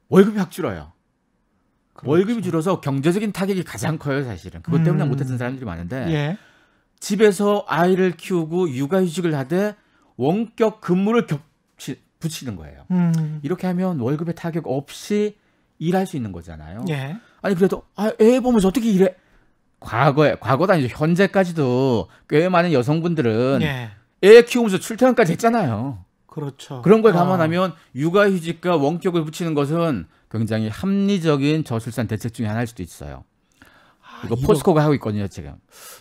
월급이 확 줄어요. 그렇죠. 월급이 줄어서 경제적인 타격이 가장 커요, 사실은. 그것 때문에 음. 못했던 사람들이 많은데 예. 집에서 아이를 키우고 육아휴직을 하되 원격 근무를 겹, 붙이는 거예요. 음. 이렇게 하면 월급에 타격 없이 일할 수 있는 거잖아요. 예. 아니 그래도 아, 애 보면서 어떻게 일해? 과거에 과거다 아니죠. 현재까지도 꽤 많은 여성분들은 예. 애 키우면서 출퇴근까지 했잖아요. 그렇죠. 그런 걸 아. 감안하면 어. 육아휴직과 원격을 붙이는 것은 굉장히 합리적인 저출산 대책 중에 하나일 수도 있어요. 아, 이거 포스코가 하고 있거든요 지금.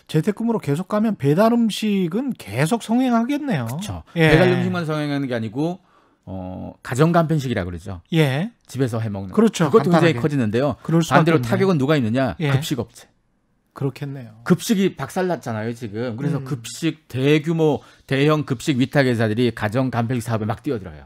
재택근무로 계속 가면 배달 음식은 계속 성행하겠네요. 그렇죠. 예. 배달 음식만 성행하는 게 아니고 어, 가정 간편식이라 그러죠. 예. 집에서 해 먹는. 그렇죠. 그것도 간단하게. 굉장히 커지는데요. 반대로 없네. 타격은 누가 있느냐? 예. 급식 업체. 그렇겠네요. 급식이 박살났잖아요, 지금. 그래서 음. 급식 대규모 대형 급식 위탁 회사들이 가정 간편식 사업에 막 뛰어들어요.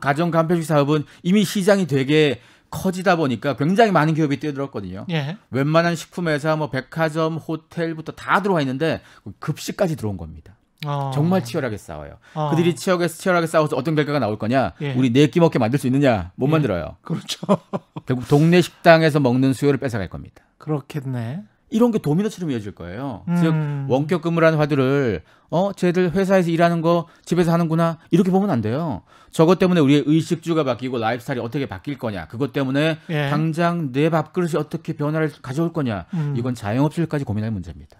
가정 간편식 사업은 이미 시장이 되게 커지다 보니까 굉장히 많은 기업이 뛰어들었거든요. 예. 웬만한 식품 회사, 뭐 백화점, 호텔부터 다 들어와 있는데 급식까지 들어온 겁니다. 아. 정말 치열하게 싸워요. 어. 그들이 치열하게, 치열하게 싸워서 어떤 결과가 나올 거냐? 예. 우리 내끼 네 먹게 만들 수 있느냐? 못 예. 만들어요. 그렇죠. 결국 동네 식당에서 먹는 수요를 뺏어갈 겁니다. 그렇겠네. 이런 게 도미노처럼 이어질 거예요. 음. 즉 원격 근무라는 화두를 어 쟤들 회사에서 일하는 거 집에서 하는구나 이렇게 보면 안 돼요. 저것 때문에 우리의 의식주가 바뀌고 라이프스타일이 어떻게 바뀔 거냐 그것 때문에 예. 당장 내 밥그릇이 어떻게 변화를 가져올 거냐 음. 이건 자영업실까지 고민할 문제입니다.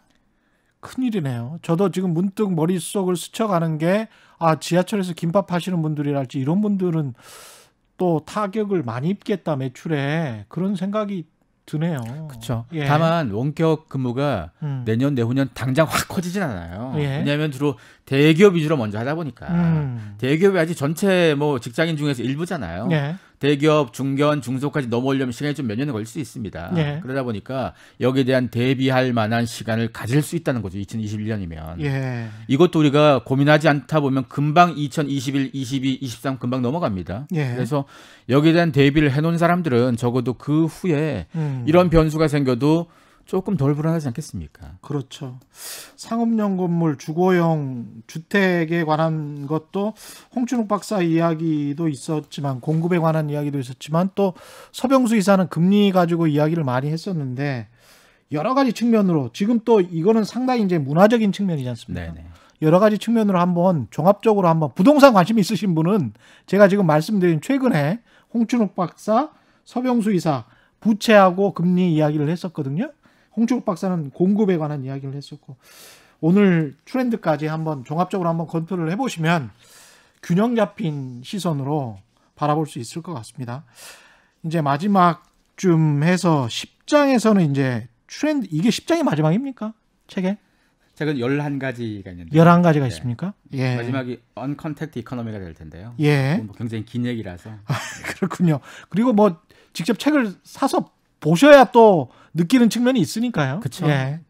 큰일이네요. 저도 지금 문득 머릿속을 스쳐가는 게, 아, 지하철에서 김밥 하시는 분들이랄지 이런 분들은 또 타격을 많이 입겠다, 매출에. 그런 생각이 드네요. 그렇죠. 예. 다만 원격 근무가 음. 내년 내후년 당장 확 커지진 않아요. 예. 왜냐하면 주로 대기업 위주로 먼저 하다 보니까 음. 대기업이 아직 전체 뭐 직장인 중에서 일부잖아요. 예. 대기업, 중견, 중소까지 넘어오려면 시간이 좀몇 년이 걸릴 수 있습니다. 예. 그러다 보니까 여기에 대한 대비할 만한 시간을 가질 수 있다는 거죠. 2021년이면. 예. 이것도 우리가 고민하지 않다 보면 금방 2021, 22, 23 금방 넘어갑니다. 예. 그래서 여기에 대한 대비를 해놓은 사람들은 적어도 그 후에 음. 이런 변수가 생겨도 조금 덜 불안하지 않겠습니까? 그렇죠. 상업용 건물, 주거용 주택에 관한 것도 홍준욱 박사 이야기도 있었지만 공급에 관한 이야기도 있었지만 또 서병수 이사는 금리 가지고 이야기를 많이 했었는데 여러 가지 측면으로 지금 또 이거는 상당히 이제 문화적인 측면이지 않습니까? 네네. 여러 가지 측면으로 한번 종합적으로 한번 부동산 관심 있으신 분은 제가 지금 말씀드린 최근에 홍준욱 박사, 서병수 이사 부채하고 금리 이야기를 했었거든요. 홍충국 박사는 공급에 관한 이야기를 했었고 오늘 트렌드까지 한번 종합적으로 한번 검토를 해보시면 균형 잡힌 시선으로 바라볼 수 있을 것 같습니다. 이제 마지막쯤 해서 10장에서는 이제 트렌드 이게 10장이 마지막입니까? 책에? 책은 11가지가 있는데 11가지가 네. 예. 있습니까? 예. 마지막이 언컨택트 이코노미가 될 텐데요. 예. 뭐 굉장히 긴 얘기라서. 아, 그렇군요. 그리고 뭐 직접 책을 사서 보셔야 또 느끼는 측면이 있으니까요. 그렇죠. 예.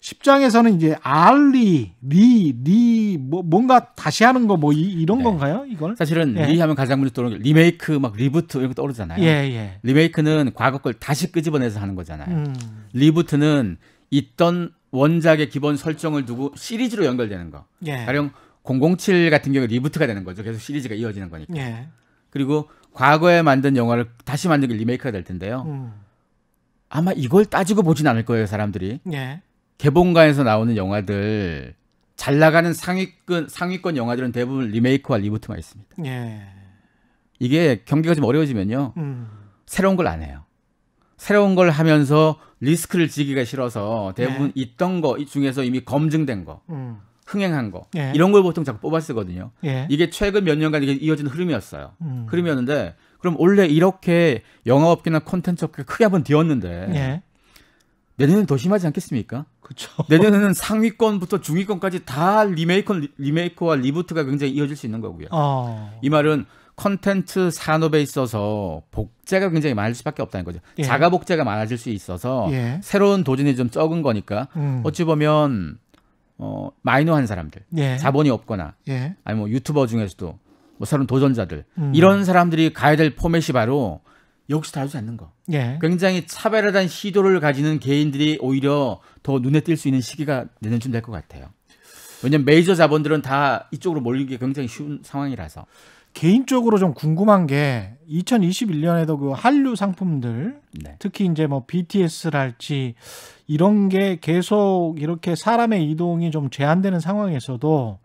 10장에서는 이제 알리, 리, 리, 뭐, 뭔가 다시 하는 거 뭐 이런 네. 건가요? 이걸? 사실은 예. 리 하면 가장 먼저 떠오르는 게 리메이크, 막 리부트 이런 거 떠오르잖아요. 예, 예. 리메이크는 과거 걸 다시 끄집어내서 하는 거잖아요. 음. 리부트는 있던 원작의 기본 설정을 두고 시리즈로 연결되는 거. 예. 가령 007 같은 경우 리부트가 되는 거죠. 계속 시리즈가 이어지는 거니까. 예. 그리고 과거에 만든 영화를 다시 만든 게 리메이크가 될 텐데요. 음. 아마 이걸 따지고 보진 않을 거예요, 사람들이. 예. 개봉가에서 나오는 영화들 잘 나가는 상위권 상위권 영화들은 대부분 리메이크와 리부트만 있습니다. 예. 이게 경기가 좀 어려워지면요. 음. 새로운 걸 안 해요. 새로운 걸 하면서 리스크를 지기가 싫어서 대부분 예. 있던 거 중에서 이미 검증된 거, 음. 흥행한 거 예. 이런 걸 보통 자꾸 뽑아 쓰거든요. 예. 이게 최근 몇 년간 이 이어진 흐름이었어요. 음. 흐름이었는데 그럼 원래 이렇게 영화업계나 콘텐츠 업계 크게 한번 뒤었는데 예. 내년은 더 심하지 않겠습니까? 그렇죠. 내년에는 상위권부터 중위권까지 다 리메이크, 리메이크와 리부트가 굉장히 이어질 수 있는 거고요. 어. 이 말은 콘텐츠 산업에 있어서 복제가 굉장히 많을 수밖에 없다는 거죠. 예. 자가 복제가 많아질 수 있어서 예. 새로운 도전이 좀 적은 거니까 음. 어찌 보면 어, 마이너한 사람들, 예. 자본이 없거나 예. 아니 면 뭐 유튜버 중에서도 뭐 새로운 도전자들 음. 이런 사람들이 가야 될 포맷이 바로 역시 다루지 않는 거. 예. 굉장히 차별화된 시도를 가지는 개인들이 오히려 더 눈에 띌 수 있는 시기가 내년쯤 될 것 같아요. 왜냐면 메이저 자본들은 다 이쪽으로 몰리기 굉장히 쉬운 상황이라서. 개인적으로 좀 궁금한 게 2021년에도 그 한류 상품들 네. 특히 이제 뭐 BTS랄지 이런 게 계속 이렇게 사람의 이동이 좀 제한되는 상황에서도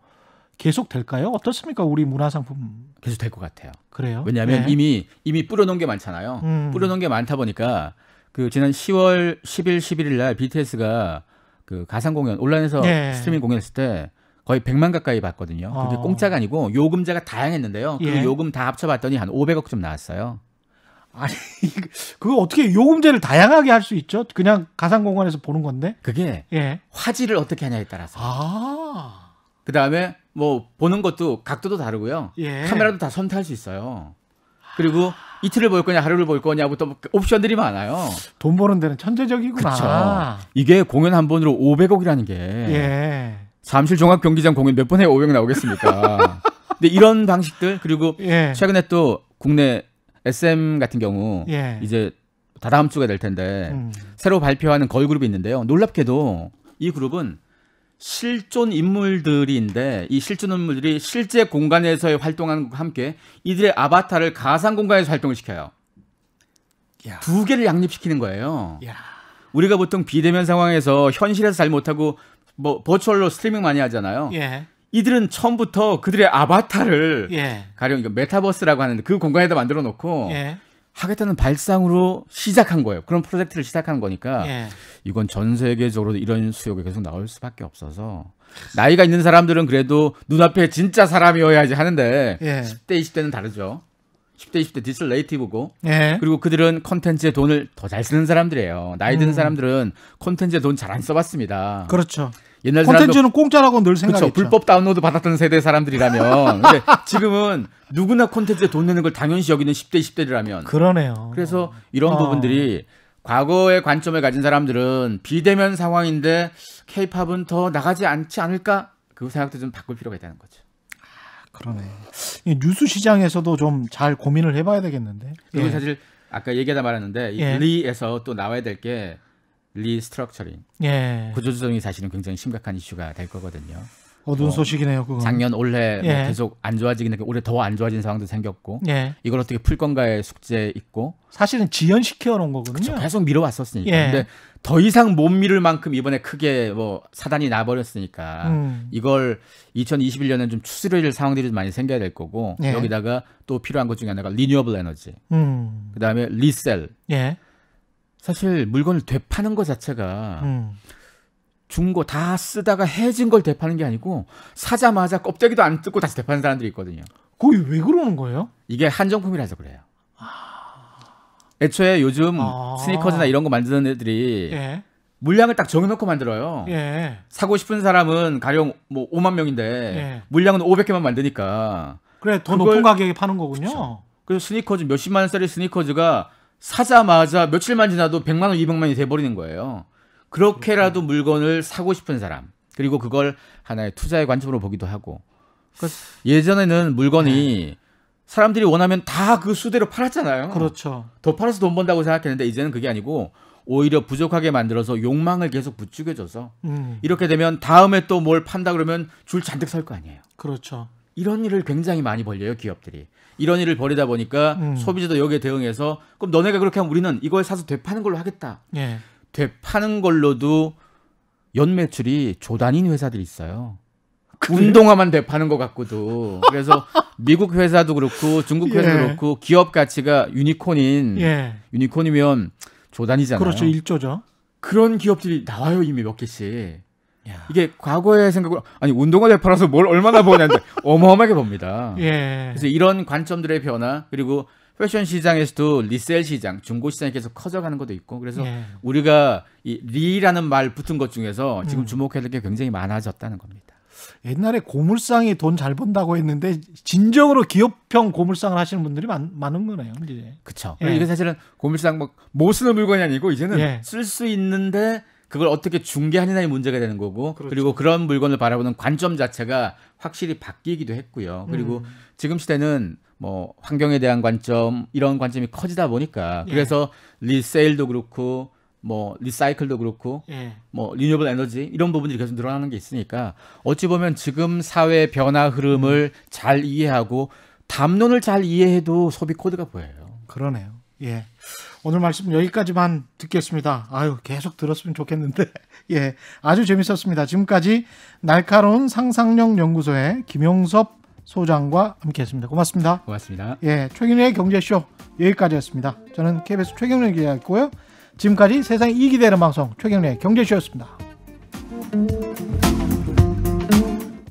계속 될까요? 어떻습니까? 우리 문화상품 계속 될 것 같아요. 그래요? 왜냐하면 네. 이미 이미 뿌려놓은 게 많잖아요. 음. 뿌려놓은 게 많다 보니까 그 지난 10월 10일 11일 날 BTS가 그 가상 공연 온라인에서 네. 스트리밍 공연했을 때 거의 100만 가까이 봤거든요. 근데 어. 공짜가 아니고 요금제가 다양했는데요. 그 예. 요금 다 합쳐봤더니 한 500억 좀 나왔어요. 아니 그거 어떻게 요금제를 다양하게 할 수 있죠? 그냥 가상 공간에서 보는 건데 그게 예. 화질을 어떻게 하냐에 따라서 아. 그 다음에 뭐 보는 것도 각도도 다르고요. 예. 카메라도 다 선택할 수 있어요. 그리고 이틀을 볼 거냐 하루를 볼 거냐고 또 뭐 옵션들이 많아요. 돈 버는 데는 천재적이구나. 그쵸? 이게 공연 한 번으로 500억이라는 게 예. 잠실 종합 경기장 공연 몇 번에 500억 나오겠습니까? 근데 이런 방식들 그리고 예. 최근에 또 국내 SM 같은 경우 예. 이제 다다음 주가 될 텐데 음. 새로 발표하는 걸그룹이 있는데요. 놀랍게도 이 그룹은 실존 인물들인데 이 실존 인물들이 실제 공간에서의 활동과 하는것 함께 이들의 아바타를 가상 공간에서 활동을 시켜요. 야. 두 개를 양립시키는 거예요. 야. 우리가 보통 비대면 상황에서 현실에서 잘 못하고 뭐 버추얼로 스트리밍 많이 하잖아요. 예. 이들은 처음부터 그들의 아바타를 예. 가령 메타버스라고 하는데 그 공간에다 만들어 놓고 예. 하겠다는 발상으로 시작한 거예요. 그런 프로젝트를 시작한 거니까 예. 이건 전 세계적으로 이런 수요가 계속 나올 수밖에 없어서 나이가 있는 사람들은 그래도 눈앞에 진짜 사람이어야지 하는데 예. 10대 20대는 다르죠. 10대 20대 디스 레이티브고 예. 그리고 그들은 컨텐츠에 돈을 더 잘 쓰는 사람들이에요. 나이 드는 음. 사람들은 컨텐츠에 돈 잘 안 써봤습니다. 그렇죠. 옛날 콘텐츠는 공짜라고 늘 생각했죠. 불법 다운로드 받았던 세대 사람들이라면 근데 지금은 누구나 콘텐츠에 돈 내는 걸 당연시 여기는 10대 20대라면 그러네요. 그래서 이런 어. 부분들이 과거의 관점을 가진 사람들은 비대면 상황인데 케이팝은 더 나가지 않지 않을까? 그 생각도 좀 바꿀 필요가 있다는 거죠. 그러네. 뉴스 시장에서도 좀 잘 고민을 해봐야 되겠는데. 이거 예. 사실 아까 얘기하다 말았는데 예. 이 예. 리에서 또 나와야 될게 리스트럭처링 예. 구조조정이 사실은 굉장히 심각한 이슈가 될 거거든요. 어두운 어, 소식이네요. 그건. 작년 올해 뭐 예. 뭐 계속 안 좋아지긴 했고 올해 더 안 좋아진 상황도 생겼고 예. 이걸 어떻게 풀 건가의 숙제 있고 사실은 지연시켜 놓은 거거든요. 그쵸, 그렇죠. 계속 미뤄왔었으니까. 예. 근데 더 이상 못 미룰 만큼 이번에 크게 뭐 사단이 나버렸으니까 음. 이걸 2021년에 좀추스질 상황들이 많이 생겨야 될 거고 예. 여기다가 또 필요한 것 중에 하나가 리뉴어블 에너지, 음. 그다음에 리셀. 사실 물건을 되파는 것 자체가 음. 준거 다 쓰다가 해진 걸 되파는 게 아니고 사자마자 껍데기도 안 뜯고 다시 되파는 사람들이 있거든요. 거기 왜 그러는 거예요? 이게 한정품이라서 그래요. 애초에 요즘 아... 스니커즈나 이런 거 만드는 애들이 예. 물량을 딱 정해놓고 만들어요. 예. 사고 싶은 사람은 가령 뭐 5만 명인데 예. 물량은 500개만 만드니까. 그래 더 그걸... 높은 가격에 파는 거군요. 그쵸. 그래서 스니커즈 몇십만 원짜리 스니커즈가 사자마자 며칠만 지나도 100만 원, 200만 원이 돼 버리는 거예요. 그렇게라도 그렇죠. 물건을 사고 싶은 사람. 그리고 그걸 하나의 투자의 관점으로 보기도 하고. 그러니까 예전에는 물건이 네. 사람들이 원하면 다 그 수대로 팔았잖아요. 그렇죠. 더 팔아서 돈 번다고 생각했는데 이제는 그게 아니고 오히려 부족하게 만들어서 욕망을 계속 부추겨줘서 음. 이렇게 되면 다음에 또 뭘 판다 그러면 줄 잔뜩 설 거 아니에요. 그렇죠. 이런 일을 굉장히 많이 벌려요 기업들이. 이런 일을 벌이다 보니까 음. 소비자도 여기에 대응해서 그럼 너네가 그렇게 하면 우리는 이걸 사서 되파는 걸로 하겠다. 예. 되파는 걸로도 연 매출이 조단인 회사들이 있어요. 그래요? 운동화만 되파는 것 같고도 그래서 미국 회사도 그렇고 중국 회사도 예. 그렇고 기업 가치가 유니콘인 예. 유니콘이면 조단이잖아요. 그렇죠, 일조죠. 그런 기업들이 나와요 이미 몇 개씩. 야. 이게 과거의 생각으로 아니 운동화를 팔아서 뭘 얼마나 보냐는데 어마어마하게 봅니다. 예. 그래서 이런 관점들의 변화 그리고 패션 시장에서도 리셀 시장, 중고 시장이 계속 커져가는 것도 있고 그래서 예. 우리가 이 리라는 말 붙은 것 중에서 지금 음. 주목해야 될 게 굉장히 많아졌다는 겁니다. 옛날에 고물상이 돈 잘 번다고 했는데 진정으로 기업형 고물상을 하시는 분들이 많, 많은 거네요. 이제. 그쵸. 예. 이게 사실은 고물상 뭐못 쓰는 물건이 아니고 이제는 예. 쓸수 있는데 그걸 어떻게 중개하느냐의 문제가 되는 거고 그렇죠. 그리고 그런 물건을 바라보는 관점 자체가 확실히 바뀌기도 했고요. 음. 그리고 음. 지금 시대는 뭐 환경에 대한 관점 이런 관점이 커지다 보니까 예. 그래서 예. 리세일도 그렇고 뭐 리사이클도 그렇고 예. 뭐 리뉴얼 에너지 이런 부분들이 계속 늘어나는 게 있으니까 어찌 보면 지금 사회 변화 흐름을 음. 잘 이해하고 담론을 잘 이해해도 소비 코드가 보여요. 그러네요. 예. 오늘 말씀 여기까지만 듣겠습니다. 아유, 계속 들었으면 좋겠는데. 예, 아주 재밌었습니다. 지금까지 날카로운 상상력 연구소의 김용섭 소장과 함께 했습니다. 고맙습니다. 고맙습니다. 예, 최경련의 경제쇼 여기까지였습니다. 저는 KBS 최경련 기자였고요. 지금까지 세상 이기되는 방송 최경련의 경제쇼였습니다.